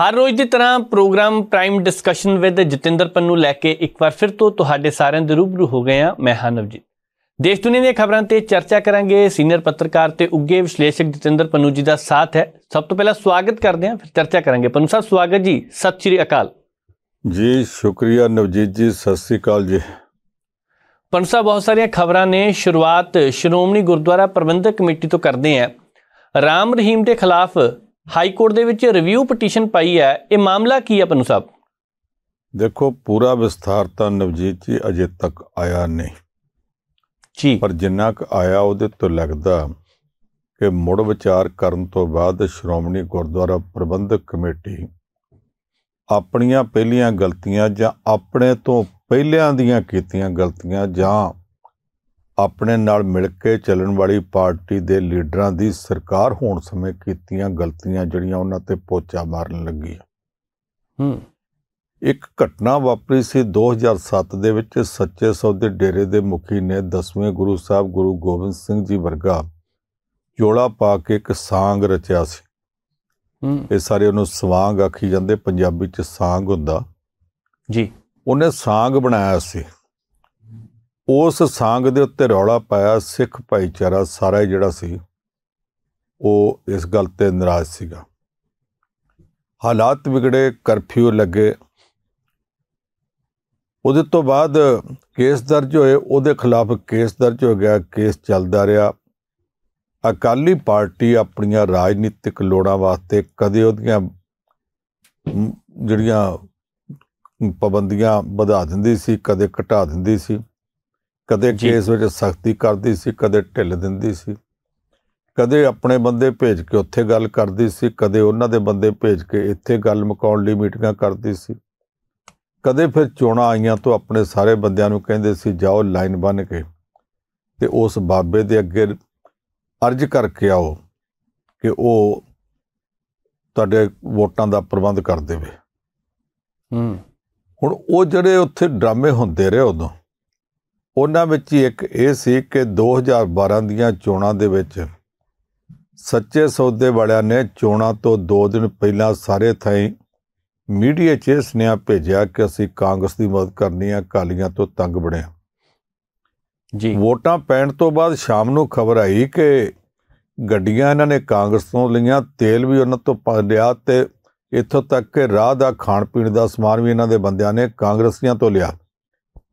ਹਰ ਰੋਜ਼ ਦੀ ਤਰ੍ਹਾਂ programme prime discussion with Jatinder Pannu ਲੈ ਕੇ ਇੱਕ ਵਾਰ ਫਿਰ ਤੋਂ ਤੁਹਾਡੇ ਸਾਰਿਆਂ ਦੇ ਰੂਬਰੂ ਹੋ ਗਏ ਆ ਮੈਂ ਹਨਵਜੀਤ ਦੇਸ਼ ਦੁਨੀਆ ਦੀਆਂ ਖਬਰਾਂ ਤੇ ਚਰਚਾ ਕਰਾਂਗੇ ਸੀਨੀਅਰ ਪੱਤਰਕਾਰ ਤੇ ਉੱਗੇ ਵਿਸ਼ਲੇਸ਼ਕ ਜਤਿੰਦਰ ਪੰਨੂ ਜੀ ਦਾ ਸਾਥ ਹੈ ਸਭ ਤੋਂ ਪਹਿਲਾਂ ਸਵਾਗਤ ਕਰਦੇ ਆ ਫਿਰ ਚਰਚਾ ਕਰਾਂਗੇ ਪੰਨੂ ਸਾਹਿਬ ਸਵਾਗਤ ਜੀ ਸਤਿ ਸ੍ਰੀ ਅਕਾਲ ਜੀ ਸ਼ੁਕਰੀਆ ਨਵਜੀਤ ਜੀ ਸਤਿ ਸ੍ਰੀ ਅਕਾਲ ਜੀ ਪੰਨੂ ਸਾਹਿਬ ਬਹੁਤ ਸਾਰੀਆਂ ਖਬਰਾਂ ਨੇ ਸ਼ੁਰੂਆਤ ਸ਼੍ਰੋਮਣੀ ਗੁਰਦੁਆਰਾ ਪ੍ਰਬੰਧਕ ਕਮੇਟੀ ਤੋਂ ਕਰਦੇ ਆ ਰਾਮ ਰਹੀਮ ਦੇ ਖਿਲਾਫ ਹਾਈ ਕੋਰਟ ਦੇ ਵਿੱਚ ਰਿਵਿਊ ਪਟੀਸ਼ਨ ਪਾਈ ਹੈ ਇਹ ਮਾਮਲਾ ਕੀ ਹੈ ਪਨੂ ਸਾਹਿਬ ਦੇਖੋ ਪੂਰਾ ਵਿਸਥਾਰ ਤਾਂ ਨਵਜੀਤ ਜੀ ਅਜੇ ਤੱਕ ਆਇਆ ਨਹੀਂ ਜੀ ਪਰ ਜਿੰਨਾ ਕ ਆਇਆ ਉਹਦੇ ਤੋਂ ਲੱਗਦਾ ਕਿ ਮੁੜ ਵਿਚਾਰ ਕਰਨ ਤੋਂ ਬਾਅਦ ਸ਼੍ਰੋਮਣੀ ਗੁਰਦੁਆਰਾ ਪ੍ਰਬੰਧਕ ਕਮੇਟੀ ਆਪਣੀਆਂ ਪਹਿਲੀਆਂ ਗਲਤੀਆਂ ਜਾਂ ਆਪਣੇ ਤੋਂ ਪਹਿਲਿਆਂ ਦੀਆਂ ਕੀਤੀਆਂ ਗਲਤੀਆਂ ਜਾਂ ਆਪਣੇ ਨਾਲ ਮਿਲ ਕੇ ਚੱਲਣ ਵਾਲੀ ਪਾਰਟੀ ਦੇ ਲੀਡਰਾਂ ਦੀ ਸਰਕਾਰ ਹੋਣ ਸਮੇਂ ਕੀਤੀਆਂ ਗਲਤੀਆਂ ਜਿਹੜੀਆਂ ਉਹਨਾਂ ਤੇ ਪੋਚਾ ਮਾਰਨ ਲੱਗੀ ਹੂੰ ਇੱਕ ਘਟਨਾ ਵਾਪਰੀ ਸੀ 2007 ਦੇ ਵਿੱਚ ਸੱਚੇ ਸੌਦੇ ਡੇਰੇ ਦੇ ਮੁਖੀ ਨੇ 10ਵੇਂ ਗੁਰੂ ਸਾਹਿਬ ਗੁਰੂ ਗੋਬਿੰਦ ਸਿੰਘ ਜੀ ਵਰਗਾ ਜੋੜਾ ਪਾ ਕੇ ਇੱਕ ਸਾਂਗ ਰਚਿਆ ਸੀ ਹੂੰ ਇਹ ਸਾਰੇ ਉਹਨੂੰ ਸਵਾਂਗ ਆਖੀ ਜਾਂਦੇ ਪੰਜਾਬੀ ਚ ਸਾਂਗ ਹੁੰਦਾ ਜੀ ਉਹਨੇ ਸਾਂਗ ਬਣਾਇਆ ਸੀ ਉਸ ਸੰਗ ਦੇ ਉੱਤੇ ਰੌਲਾ ਪਾਇਆ ਸਿੱਖ ਭਾਈਚਾਰਾ ਸਾਰਾ ਜਿਹੜਾ ਸੀ ਉਹ ਇਸ ਗੱਲ ਤੇ ਨਾਰਾਜ਼ ਸੀਗਾ ਹਾਲਾਤ ਵਿਗੜੇ ਕਰਫਿਊ ਲੱਗੇ ਉਹਦੇ ਤੋਂ ਬਾਅਦ ਕੇਸ ਦਰਜ ਹੋਏ ਉਹਦੇ ਖਿਲਾਫ ਕੇਸ ਦਰਜ ਹੋ ਗਿਆ ਕੇਸ ਚੱਲਦਾ ਰਿਹਾ ਅਕਾਲੀ ਪਾਰਟੀ ਆਪਣੀਆਂ ਰਾਜਨੀਤਿਕ ਲੋੜਾਂ ਵਾਸਤੇ ਕਦੇ ਉਹਦੀਆਂ ਜਿਹੜੀਆਂ ਪਾਬੰਦੀਆਂ ਵਧਾ ਦਿੰਦੀ ਸੀ ਕਦੇ ਘਟਾ ਦਿੰਦੀ ਸੀ ਕਦੇ ਕੇਸ ਵਿੱਚ ਸਖਤੀ ਕਰਦੀ ਸੀ ਕਦੇ ਢਿੱਲ ਦਿੰਦੀ ਸੀ ਕਦੇ ਆਪਣੇ ਬੰਦੇ ਭੇਜ ਕੇ ਉੱਥੇ ਗੱਲ ਕਰਦੀ ਸੀ ਕਦੇ ਉਹਨਾਂ ਦੇ ਬੰਦੇ ਭੇਜ ਕੇ ਇੱਥੇ ਗੱਲ ਮਕਾਉਣ ਲਈ ਮੀਟਿੰਗਾਂ ਕਰਦੀ ਸੀ ਕਦੇ ਫਿਰ ਚੋਣਾਂ ਆਈਆਂ ਤੋਂ ਆਪਣੇ ਸਾਰੇ ਬੰਦਿਆਂ ਨੂੰ ਕਹਿੰਦੇ ਸੀ ਜਾਓ ਲਾਈਨ ਬਣ ਕੇ ਤੇ ਉਸ ਬਾਬੇ ਦੇ ਅੱਗੇ ਅਰਜ ਕਰਕੇ ਆਓ ਕਿ ਉਹ ਤੁਹਾਡੇ ਵੋਟਾਂ ਦਾ ਪ੍ਰਬੰਧ ਕਰ ਦੇਵੇ ਹੂੰ ਹੁਣ ਉਹ ਜਿਹੜੇ ਉੱਥੇ ਡਰਾਮੇ ਹੁੰਦੇ ਰਹੇ ਉਦੋਂ ਉਹਨਾਂ ਵਿੱਚ ਹੀ ਇੱਕ ਇਹ ਸੀ ਕਿ 2012 ਦੀਆਂ ਚੋਣਾਂ ਦੇ ਵਿੱਚ ਸੱਚੇ ਸੌਦੇ ਵਾਲਿਆਂ ਨੇ ਚੋਣਾਂ ਤੋਂ 2 ਦਿਨ ਪਹਿਲਾਂ ਸਾਰੇ ਥਾਈਂ ਮੀਡੀਆ 'ਚ ਸੁਨੇਹਾ ਭੇਜਿਆ ਕਿ ਅਸੀਂ ਕਾਂਗਰਸ ਦੀ ਮਦਦ ਕਰਨੀ ਆ ਕਾਲੀਆਂ ਤੋਂ ਤੰਗ ਬਣੇ ਜੀ ਵੋਟਾਂ ਪੈਣ ਤੋਂ ਬਾਅਦ ਸ਼ਾਮ ਨੂੰ ਖਬਰ ਆਈ ਕਿ ਗੱਡੀਆਂ ਇਹਨਾਂ ਨੇ ਕਾਂਗਰਸ ਤੋਂ ਲਈਆਂ ਤੇਲ ਵੀ ਉਹਨਾਂ ਤੋਂ ਪਾ ਲਿਆ ਤੇ ਇੱਥੋਂ ਤੱਕ ਕਿ ਰਾਹ ਦਾ ਖਾਣ ਪੀਣ ਦਾ ਸਮਾਨ ਵੀ ਇਹਨਾਂ ਦੇ ਬੰਦਿਆਂ ਨੇ ਕਾਂਗਰਸੀਆਂ ਤੋਂ ਲਿਆ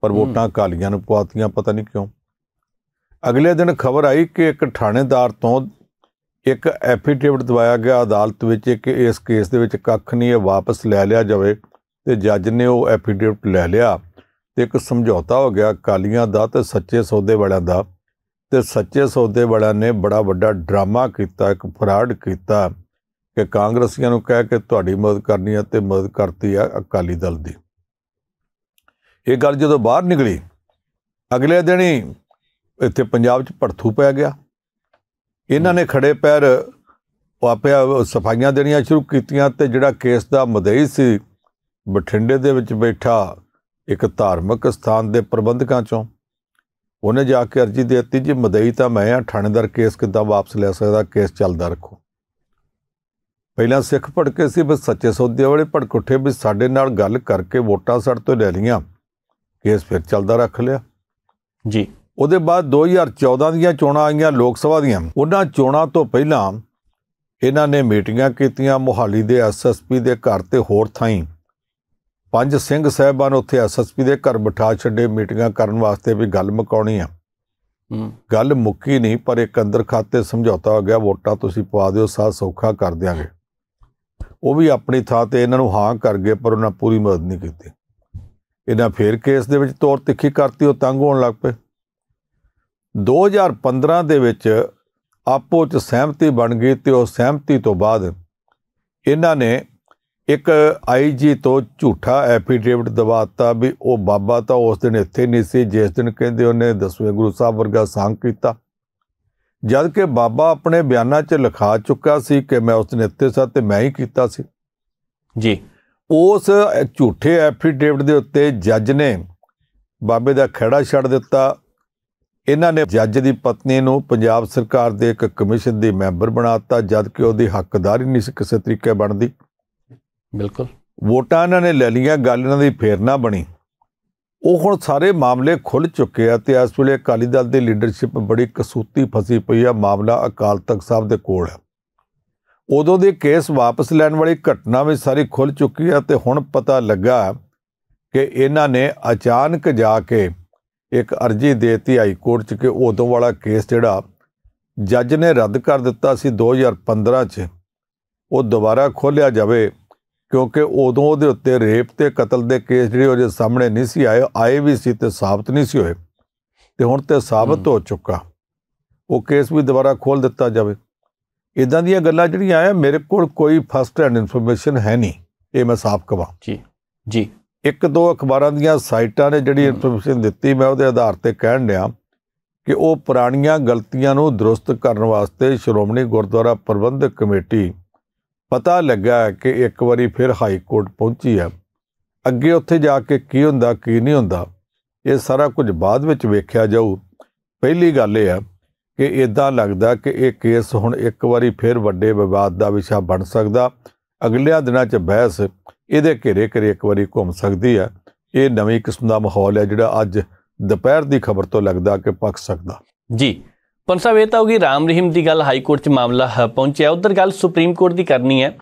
ਪਰ ਵੋਟਾਂ ਕਾਲੀਆਂ ਨੂੰ ਪਵਾਤੀਆਂ ਪਤਾ ਨਹੀਂ ਕਿਉਂ ਅਗਲੇ ਦਿਨ ਖਬਰ ਆਈ ਕਿ ਇੱਕ ਥਾਣੇਦਾਰ ਤੋਂ ਇੱਕ ਐਫੀਡੇਵਿਟ ਦਵਾਇਆ ਗਿਆ ਅਦਾਲਤ ਵਿੱਚ ਕਿ ਇਸ ਕੇਸ ਦੇ ਵਿੱਚ ਕੱਖ ਨਹੀਂ ਇਹ ਵਾਪਸ ਲੈ ਲਿਆ ਜਾਵੇ ਤੇ ਜੱਜ ਨੇ ਉਹ ਐਫੀਡੇਵਿਟ ਲੈ ਲਿਆ ਤੇ ਇੱਕ ਸਮਝੌਤਾ ਹੋ ਗਿਆ ਕਾਲੀਆਂ ਦਾ ਤੇ ਸੱਚੇ ਸੌਦੇ ਵਾਲਿਆਂ ਦਾ ਤੇ ਸੱਚੇ ਸੌਦੇ ਵਾਲਿਆਂ ਨੇ ਬੜਾ ਵੱਡਾ ਡਰਾਮਾ ਕੀਤਾ ਇੱਕ ਫਰਾਡ ਕੀਤਾ ਕਿ ਕਾਂਗਰਸੀਆਂ ਨੂੰ ਕਹਿ ਕੇ ਤੁਹਾਡੀ ਮਦਦ ਕਰਨੀ ਹੈ ਤੇ ਮਦਦ ਕਰਤੀ ਆ ਅਕਾਲੀ ਦਲ ਦੀ ਇਹ ਗੱਲ ਜਦੋਂ ਬਾਹਰ ਨਿਕਲੀ ਅਗਲੇ ਦਿਨ ਹੀ ਇੱਥੇ ਪੰਜਾਬ 'ਚ ਭੜਥੂ ਪੈ ਗਿਆ ਇਹਨਾਂ ਨੇ ਖੜੇ ਪੈਰ ਆਪੇ ਸਫਾਈਆਂ ਦੇਣੀਆਂ ਸ਼ੁਰੂ ਕੀਤੀਆਂ ਤੇ ਜਿਹੜਾ ਕੇਸ ਦਾ ਮਦਈ ਸੀ ਬਠਿੰਡੇ ਦੇ ਵਿੱਚ ਬੈਠਾ ਇੱਕ ਧਾਰਮਿਕ ਸਥਾਨ ਦੇ ਪ੍ਰਬੰਧਕਾਂ ਚੋਂ ਉਹਨੇ ਜਾ ਕੇ ਅਰਜੀ ਦੇ ਦਿੱਤੀ ਜੀ ਮਦਈ ਤਾਂ ਮੈਂ ਆ ਥਾਣੇਦਾਰ ਕੇਸ ਕਿਦਾਂ ਵਾਪਸ ਲੈ ਸਕਦਾ ਕੇਸ ਚੱਲਦਾ ਰੱਖੋ ਪਹਿਲਾਂ ਸਿੱਖ ਭੜਕੇ ਸੀ ਬਸ ਸੱਚੇ ਸੌਦੇ ਵਾਲੇ ਭੜਕ ਉੱਠੇ ਵੀ ਸਾਡੇ ਨਾਲ ਗੱਲ ਕਰਕੇ ਵੋਟਾਂ ਸੜ ਤੋਂ ਲੈ ਲੀਆਂ ਕੇਸ ਫਿਰ ਚੱਲਦਾ ਰੱਖ ਲਿਆ ਜੀ ਉਹਦੇ ਬਾਅਦ 2014 ਦੀਆਂ ਚੋਣਾਂ ਆਈਆਂ ਲੋਕ ਸਭਾ ਦੀਆਂ ਉਹਨਾਂ ਚੋਣਾਂ ਤੋਂ ਪਹਿਲਾਂ ਇਹਨਾਂ ਨੇ ਮੀਟਿੰਗਾਂ ਕੀਤੀਆਂ ਮੁਹਾਲੀ ਦੇ ਐਸਐਸਪੀ ਦੇ ਘਰ ਤੇ ਹੋਰ ਥਾਈਂ ਪੰਜ ਸਿੰਘ ਸਹਿਬਾਨ ਉੱਥੇ ਐਸਐਸਪੀ ਦੇ ਘਰ ਬਿਠਾ ਛੱਡੇ ਮੀਟਿੰਗਾਂ ਕਰਨ ਵਾਸਤੇ ਵੀ ਗੱਲ ਮਕਾਉਣੀ ਆ ਗੱਲ ਮੁੱਕੀ ਨਹੀਂ ਪਰ ਇੱਕ ਅੰਦਰ ਖਾਤੇ ਸਮਝੌਤਾ ਹੋ ਗਿਆ ਵੋਟਾਂ ਤੁਸੀਂ ਪਵਾ ਦਿਓ ਸਾਥ ਸੌਖਾ ਕਰ ਦਿਆਂਗੇ ਉਹ ਵੀ ਆਪਣੀ ਥਾਂ ਤੇ ਇਹਨਾਂ ਨੂੰ ਹਾਂ ਕਰ ਗਏ ਪਰ ਉਹਨਾਂ ਪੂਰੀ ਮਦਦ ਨਹੀਂ ਕੀਤੀ ਇਹਨਾਂ ਫੇਰ ਕੇਸ ਦੇ ਵਿੱਚ ਤੌਰ ਤਿੱਖੀ ਕਰਤੀ ਉਹ ਤੰਗ ਹੋਣ ਲੱਗ ਪਏ 2015 ਦੇ ਵਿੱਚ ਆਪੋ ਚ ਸਹਿਮਤੀ ਬਣ ਗਈ ਤੇ ਉਹ ਸਹਿਮਤੀ ਤੋਂ ਬਾਅਦ ਇਹਨਾਂ ਨੇ ਇੱਕ ਆਈਜੀ ਤੋਂ ਝੂਠਾ ਐਫੀਡੇਵਿਟ ਦਵਾਤਾ ਵੀ ਉਹ ਬਾਬਾ ਤਾਂ ਉਸ ਦਿਨ ਇੱਥੇ ਨਹੀਂ ਸੀ ਜਿਸ ਦਿਨ ਕਹਿੰਦੇ ਉਹਨੇ ਦਸਵੇਂ ਗੁਰੂ ਸਾਹਿਬ ਵਰਗਾ ਸੰਗ ਕੀਤਾ ਜਦ ਕਿ ਬਾਬਾ ਆਪਣੇ ਬਿਆਨਾਂ 'ਚ ਲਿਖਾ ਚੁੱਕਾ ਸੀ ਕਿ ਮੈਂ ਉਸ ਦਿਨ ਇੱਥੇ ਸਾਂ ਤੇ ਮੈਂ ਹੀ ਕੀਤਾ ਸੀ ਜੀ ਉਸ ਝੂਠੇ ਐਫੀਡੇਵਿਟ ਦੇ ਉੱਤੇ ਜੱਜ ਨੇ ਬਾਬੇ ਦਾ ਖੜਾ ਛੱਡ ਦਿੱਤਾ ਇਹਨਾਂ ਨੇ ਜੱਜ ਦੀ ਪਤਨੀ ਨੂੰ ਪੰਜਾਬ ਸਰਕਾਰ ਦੇ ਇੱਕ ਕਮਿਸ਼ਨ ਦੀ ਮੈਂਬਰ ਬਣਾ ਦਿੱਤਾ ਜਦ ਕਿ ਉਹਦੀ ਹੱਕਦਾਰੀ ਨਹੀਂ ਸੀ ਕਿਸੇ ਤਰੀਕੇ ਬਣਦੀ ਬਿਲਕੁਲ ਵੋਟਾਂ ਇਹਨਾਂ ਨੇ ਲੈ ਲੀਆਂ ਗੱਲ ਇਹਨਾਂ ਦੀ ਫੇਰ ਨਾ ਬਣੀ ਉਹ ਹੁਣ ਸਾਰੇ ਮਾਮਲੇ ਖੁੱਲ ਚੁੱਕੇ ਆ ਤੇ ਇਸ ਵੇਲੇ ਅਕਾਲੀ ਦਲ ਦੀ ਲੀਡਰਸ਼ਿਪ ਬੜੀ ਕਸੂਤੀ ਫਸੀ ਪਈ ਆ ਮਾਮਲਾ ਅਕਾਲ ਤਖਤ ਸਾਹਿਬ ਦੇ ਕੋਲ ਹੈ ਉਦੋਂ ਦੇ ਕੇਸ ਵਾਪਸ ਲੈਣ ਵਾਲੀ ਘਟਨਾ ਵਿੱਚ ਸਾਰੀ ਖੁੱਲ ਚੁੱਕੀ ਹੈ ਤੇ ਹੁਣ ਪਤਾ ਲੱਗਾ ਕਿ ਇਹਨਾਂ ਨੇ ਅਚਾਨਕ ਜਾ ਕੇ ਇੱਕ ਅਰਜ਼ੀ ਦੇਤੀ ਹਾਈ ਕੋਰਟ 'ਚ ਕਿ ਉਦੋਂ ਵਾਲਾ ਕੇਸ ਜਿਹੜਾ ਜੱਜ ਨੇ ਰੱਦ ਕਰ ਦਿੱਤਾ ਸੀ 2015 'ਚ ਉਹ ਦੁਬਾਰਾ ਖੋਲਿਆ ਜਾਵੇ ਕਿਉਂਕਿ ਉਦੋਂ ਉਹਦੇ ਉੱਤੇ ਰੇਪ ਤੇ ਕਤਲ ਦੇ ਕੇਸ ਜਿਹੜੇ ਉਹਦੇ ਸਾਹਮਣੇ ਨਹੀਂ ਸੀ ਆਏ ਆਏ ਵੀ ਸੀ ਤੇ ਸਾਬਤ ਨਹੀਂ ਸੀ ਹੋਏ ਤੇ ਹੁਣ ਤੇ ਸਾਬਤ ਹੋ ਚੁੱਕਾ ਉਹ ਕੇਸ ਵੀ ਦੁਬਾਰਾ ਖੋਲ ਦਿੱਤਾ ਜਾਵੇ ਇਦਾਂ ਦੀਆਂ ਗੱਲਾਂ ਜਿਹੜੀਆਂ ਆ ਮੇਰੇ ਕੋਲ ਕੋਈ ਫਸਟ ਹੈਂਡ ਇਨਫੋਰਮੇਸ਼ਨ ਹੈ ਨਹੀਂ ਇਹ ਮੈਂ ਸਾਫ਼ ਕਹਾਂ ਜੀ ਜੀ ਇੱਕ ਦੋ ਅਖਬਾਰਾਂ ਦੀਆਂ ਸਾਈਟਾਂ ਨੇ ਜਿਹੜੀ ਇਨਫੋਰਮੇਸ਼ਨ ਦਿੱਤੀ ਮੈਂ ਉਹਦੇ ਆਧਾਰ ਤੇ ਕਹਿਣ ਲਿਆ ਕਿ ਉਹ ਪੁਰਾਣੀਆਂ ਗਲਤੀਆਂ ਨੂੰ ਦਰੁਸਤ ਕਰਨ ਵਾਸਤੇ ਸ਼੍ਰੋਮਣੀ ਗੁਰਦੁਆਰਾ ਪ੍ਰਬੰਧਕ ਕਮੇਟੀ ਪਤਾ ਲੱਗਾ ਕਿ ਇੱਕ ਵਾਰੀ ਫਿਰ ਹਾਈ ਕੋਰਟ ਪਹੁੰਚੀ ਹੈ ਅੱਗੇ ਉੱਥੇ ਜਾ ਕੇ ਕੀ ਹੁੰਦਾ ਕੀ ਨਹੀਂ ਹੁੰਦਾ ਇਹ ਸਾਰਾ ਕੁਝ ਬਾਅਦ ਵਿੱਚ ਵੇਖਿਆ ਜਾਊ ਪਹਿਲੀ ਗੱਲ ਇਹ ਹੈ ਕਿ ਇਦਾਂ ਲੱਗਦਾ ਕਿ ਇਹ ਕੇਸ ਹੁਣ ਇੱਕ ਵਾਰੀ ਫਿਰ ਵੱਡੇ ਵਿਵਾਦ ਦਾ ਵਿਸ਼ਾ ਬਣ ਸਕਦਾ ਅਗਲੇ ਦਿਨਾਂ 'ਚ ਬਹਿਸ ਇਹਦੇ ਘੇਰੇ ਘੇਰੇ ਇੱਕ ਵਾਰੀ ਘੁੰਮ ਸਕਦੀ ਹੈ ਇਹ ਨਵੀਂ ਕਿਸਮ ਦਾ ਮਾਹੌਲ ਹੈ ਜਿਹੜਾ ਅੱਜ ਦੁਪਹਿਰ ਦੀ ਖਬਰ ਤੋਂ ਲੱਗਦਾ ਕਿ ਪੱਕ ਸਕਦਾ ਜੀ ਪੰਸਾ ਵੇਤਾ ਇਹ ਤਾਂ ਹੋ ਗਈ ਰਾਮ ਰਹੀਮ ਦੀ ਗੱਲ ਹਾਈ ਕੋਰਟ 'ਚ ਮਾਮਲਾ ਪਹੁੰਚਿਆ ਉਧਰ ਗੱਲ ਸੁਪਰੀਮ ਕੋਰਟ ਦੀ ਕਰਨੀ ਹੈ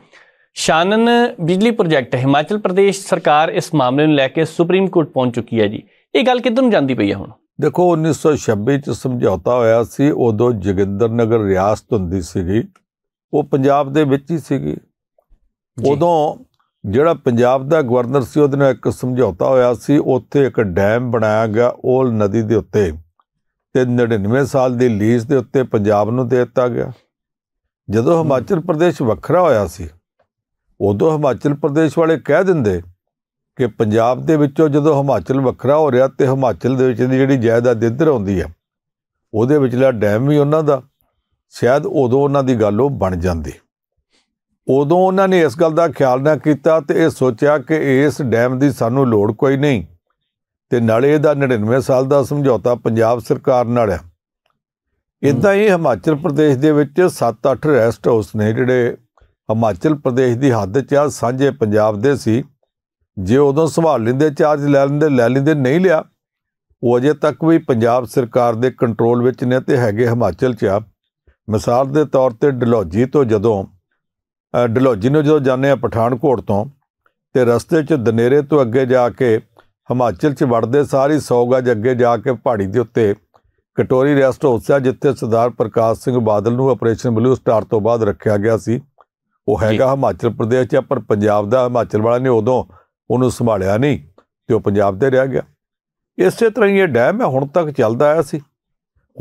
ਸ਼ਾਨਨ ਬਿਜਲੀ ਪ੍ਰੋਜੈਕਟ ਹਿਮਾਚਲ ਪ੍ਰਦੇਸ਼ ਸਰਕਾਰ ਇਸ ਮਾਮਲੇ ਨੂੰ ਲੈ ਕੇ ਸੁਪਰੀਮ ਕੋਰਟ ਪਹੁੰਚ ਚੁੱਕੀ ਹੈ ਜੀ ਇਹ ਗੱਲ ਕਿੱਧਰ ਨੂੰ ਜਾਂਦੀ ਪਈ ਹੈ ਹੁਣ ਦੇਖੋ 1926 ਚ ਸਮਝੌਤਾ ਹੋਇਆ ਸੀ ਉਦੋਂ ਜਗਿੰਦਰ ਨਗਰ ਰਿਆਸਤ ਹੁੰਦੀ ਸੀਗੀ ਉਹ ਪੰਜਾਬ ਦੇ ਵਿੱਚ ਹੀ ਸੀਗੀ ਉਦੋਂ ਜਿਹੜਾ ਪੰਜਾਬ ਦਾ ਗਵਰਨਰ ਸੀ ਉਹਦੇ ਨਾਲ ਇੱਕ ਸਮਝੌਤਾ ਹੋਇਆ ਸੀ ਉੱਥੇ ਇੱਕ ਡੈਮ ਬਣਾਇਆ ਗਿਆ ਓਲ ਨਦੀ ਦੇ ਉੱਤੇ ਤੇ 99 ਸਾਲ ਦੀ ਲੀਜ਼ ਦੇ ਉੱਤੇ ਪੰਜਾਬ ਨੂੰ ਦੇ ਦਿੱਤਾ ਗਿਆ ਜਦੋਂ ਹਿਮਾਚਲ ਪ੍ਰਦੇਸ਼ ਵੱਖਰਾ ਹੋਇਆ ਸੀ ਉਦੋਂ ਹਿਮਾਚਲ ਪ੍ਰਦੇਸ਼ ਵਾਲੇ ਕਹਿ ਦਿੰਦੇ ਕਿ ਪੰਜਾਬ ਦੇ ਵਿੱਚੋਂ ਜਦੋਂ ਹਿਮਾਚਲ ਵੱਖਰਾ ਹੋ ਰਿਹਾ ਤੇ ਹਿਮਾਚਲ ਦੇ ਵਿੱਚ ਦੀ ਜਿਹੜੀ ਜਾਇਦਾਦ ਇੱਧਰ ਆਉਂਦੀ ਹੈ ਉਹਦੇ ਵਿਚਲਾ ਡੈਮ ਵੀ ਉਹਨਾਂ ਦਾ ਸ਼ਾਇਦ ਉਦੋਂ ਉਹਨਾਂ ਦੀ ਗੱਲ ਉਹ ਬਣ ਜਾਂਦੀ ਉਦੋਂ ਉਹਨਾਂ ਨੇ ਇਸ ਗੱਲ ਦਾ ਖਿਆਲ ਨਾ ਕੀਤਾ ਤੇ ਇਹ ਸੋਚਿਆ ਕਿ ਇਸ ਡੈਮ ਦੀ ਸਾਨੂੰ ਲੋੜ ਕੋਈ ਨਹੀਂ ਤੇ ਨਾਲੇ ਇਹਦਾ 99 ਸਾਲ ਦਾ ਸਮਝੌਤਾ ਪੰਜਾਬ ਸਰਕਾਰ ਨਾਲ ਹੈ ਇਦਾਂ ਹੀ ਹਿਮਾਚਲ ਪ੍ਰਦੇਸ਼ ਦੇ ਵਿੱਚ 7-8 ਰੈਸਟ ਹਾਊਸ ਨੇ ਜਿਹੜੇ ਹਿਮਾਚਲ ਪ੍ਰਦੇਸ਼ ਦੀ ਹੱਦ 'ਚ ਆ ਸਾਂਝੇ ਪੰਜਾਬ ਦੇ ਸੀ ਜੇ ਉਦੋਂ ਸੰਭਾਲ ਲੈਂਦੇ ਚਾਰਜ ਲੈ ਲੈਂਦੇ ਲੈ ਲੈਂਦੇ ਨਹੀਂ ਲਿਆ ਉਹ ਅਜੇ ਤੱਕ ਵੀ ਪੰਜਾਬ ਸਰਕਾਰ ਦੇ ਕੰਟਰੋਲ ਵਿੱਚ ਨੇ ਤੇ ਹੈਗੇ ਹਿਮਾਚਲ 'ਚ ਆ ਮਿਸਾਲ ਦੇ ਤੌਰ ਤੇ ਡਲੋਜੀ ਤੋਂ ਜਦੋਂ ਡਲੋਜੀ ਨੂੰ ਜਦੋਂ ਜਾਂਦੇ ਆ ਪਠਾਨਕੋਟ ਤੋਂ ਤੇ ਰਸਤੇ 'ਚ ਦਨੇਰੇ ਤੋਂ ਅੱਗੇ ਜਾ ਕੇ ਹਿਮਾਚਲ 'ਚ ਵੜਦੇ ਸਾਰੀ ਸੌ ਗਜ ਅੱਗੇ ਜਾ ਕੇ ਪਹਾੜੀ ਦੇ ਉੱਤੇ ਕਟੋਰੀ ਰੈਸਟ ਹਾਊਸ ਆ ਜਿੱਥੇ ਸਰਦਾਰ ਪ੍ਰਕਾਸ਼ ਸਿੰਘ ਬਾਦਲ ਨੂੰ ਆਪਰੇਸ਼ਨ ਬਲੂ ਸਟਾਰ ਤੋਂ ਬਾਅਦ ਰੱਖਿਆ ਗਿਆ ਸੀ ਉਹ ਹੈਗਾ ਹਿਮਾਚਲ ਪ੍ਰਦੇਸ਼ 'ਚ ਪਰ ਪੰਜਾਬ ਦਾ ਹਿਮਾਚਲ ਵਾਲਾ ਨੇ ਉਦੋਂ ਉਹਨੂੰ ਸੰਭਾਲਿਆ ਨਹੀਂ ਤੇ ਉਹ ਪੰਜਾਬ ਤੇ ਰਹਿ ਗਿਆ ਇਸੇ ਤਰ੍ਹਾਂ ਹੀ ਇਹ ਡੈਮ ਹੈ ਹੁਣ ਤੱਕ ਚੱਲਦਾ ਆਇਆ ਸੀ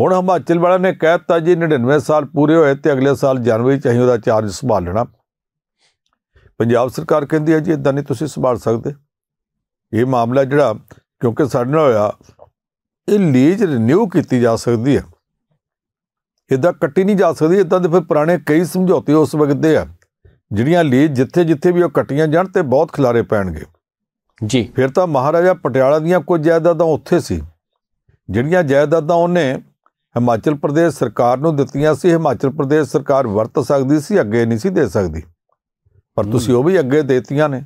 ਹੁਣ ਹਿਮਾਚਲ ਵਾਲਿਆਂ ਨੇ ਕਹਿਤਾ ਜੀ 99 ਸਾਲ ਪੂਰੇ ਹੋਏ ਤੇ ਅਗਲੇ ਸਾਲ ਜਨਵਰੀ ਚ ਅਸੀਂ ਉਹਦਾ ਚਾਰਜ ਸੰਭਾਲ ਲੈਣਾ ਪੰਜਾਬ ਸਰਕਾਰ ਕਹਿੰਦੀ ਹੈ ਜੀ ਇਦਾਂ ਨਹੀਂ ਤੁਸੀਂ ਸੰਭਾਲ ਸਕਦੇ ਇਹ ਮਾਮਲਾ ਜਿਹੜਾ ਕਿਉਂਕਿ ਸਾਡੇ ਨਾਲ ਹੋਇਆ ਇਹ ਲੀਜ਼ ਰੀਨਿਊ ਕੀਤੀ ਜਾ ਸਕਦੀ ਹੈ ਇਦਾਂ ਕੱਟੀ ਨਹੀਂ ਜਾ ਸਕਦੀ ਇਦਾਂ ਦੇ ਫਿਰ ਪੁਰਾਣੇ ਕਈ ਸਮਝੌਤੇ ਉਸ ਵਕਤ ਦੇ ਆ ਜਿਹੜੀਆਂ ਲੀਜ਼ ਜਿੱਥੇ ਜਿੱਥੇ ਵੀ ਉਹ ਕੱਟੀਆਂ ਜਾਣ ਤੇ ਬਹੁਤ ਖਿਲਾਰੇ ਪੈਣਗੇ ਜੀ ਫਿਰ ਤਾਂ ਮਹਾਰਾਜਾ ਪਟਿਆਲਾ ਦੀਆਂ ਕੁਝ ਜਾਇਦਾਦਾਂ ਉੱਥੇ ਸੀ ਜਿਹੜੀਆਂ ਜਾਇਦਾਦਾਂ ਉਹਨੇ ਹਿਮਾਚਲ ਪ੍ਰਦੇਸ਼ ਸਰਕਾਰ ਨੂੰ ਦਿੱਤੀਆਂ ਸੀ ਹਿਮਾਚਲ ਪ੍ਰਦੇਸ਼ ਸਰਕਾਰ ਵਰਤ ਸਕਦੀ ਸੀ ਅੱਗੇ ਨਹੀਂ ਸੀ ਦੇ ਸਕਦੀ ਪਰ ਤੁਸੀਂ ਉਹ ਵੀ ਅੱਗੇ ਦੇਤੀਆਂ ਨੇ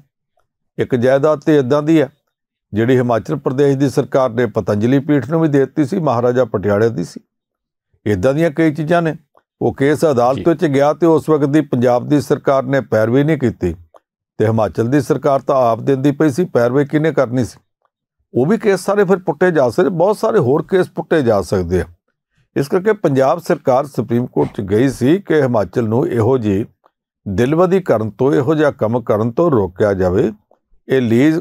ਇੱਕ ਜਾਇਦਾਦ ਤੇ ਇਦਾਂ ਦੀ ਹੈ ਜਿਹੜੀ ਹਿਮਾਚਲ ਪ੍ਰਦੇਸ਼ ਦੀ ਸਰਕਾਰ ਨੇ ਪਤੰਜਲੀ ਪੀਠ ਨੂੰ ਵੀ ਦੇ ਦਿੱਤੀ ਸੀ ਮਹਾਰਾਜਾ ਪਟਿਆਲੇ ਦੀ ਸੀ ਇਦਾਂ ਦੀਆਂ ਕਈ ਚੀਜ਼ਾਂ ਨੇ ਉਹ ਕੇਸ ਅਦਾਲਤ ਵਿੱਚ ਗਿਆ ਤੇ ਉਸ ਵਕਤ ਦੀ ਪੰਜਾਬ ਦੀ ਸਰਕਾਰ ਨੇ ਪੈਰਵੀ ਨਹੀਂ ਕੀਤੀ ਤੇ ਹਿਮਾਚਲ ਦੀ ਸਰਕਾਰ ਤਾਂ ਆਪ ਦਿੰਦੀ ਪਈ ਸੀ ਪੈਰਵੇ ਕਿਨੇ ਕਰਨੀ ਸੀ ਉਹ ਵੀ ਕੇਸ ਸਾਰੇ ਫਿਰ ਪੁੱਟੇ ਜਾ ਸਕਦੇ ਬਹੁਤ ਸਾਰੇ ਹੋਰ ਕੇਸ ਪੁੱਟੇ ਜਾ ਸਕਦੇ ਆ ਇਸ ਕਰਕੇ ਪੰਜਾਬ ਸਰਕਾਰ ਸੁਪਰੀਮ ਕੋਰਟ 'ਚ ਗਈ ਸੀ ਕਿ ਹਿਮਾਚਲ ਨੂੰ ਇਹੋ ਜੀ ਦਿਲਵਦੀ ਕਰਨ ਤੋਂ ਇਹੋ ਜਿਹਾ ਕੰਮ ਕਰਨ ਤੋਂ ਰੋਕਿਆ ਜਾਵੇ ਇਹ ਲੀਜ਼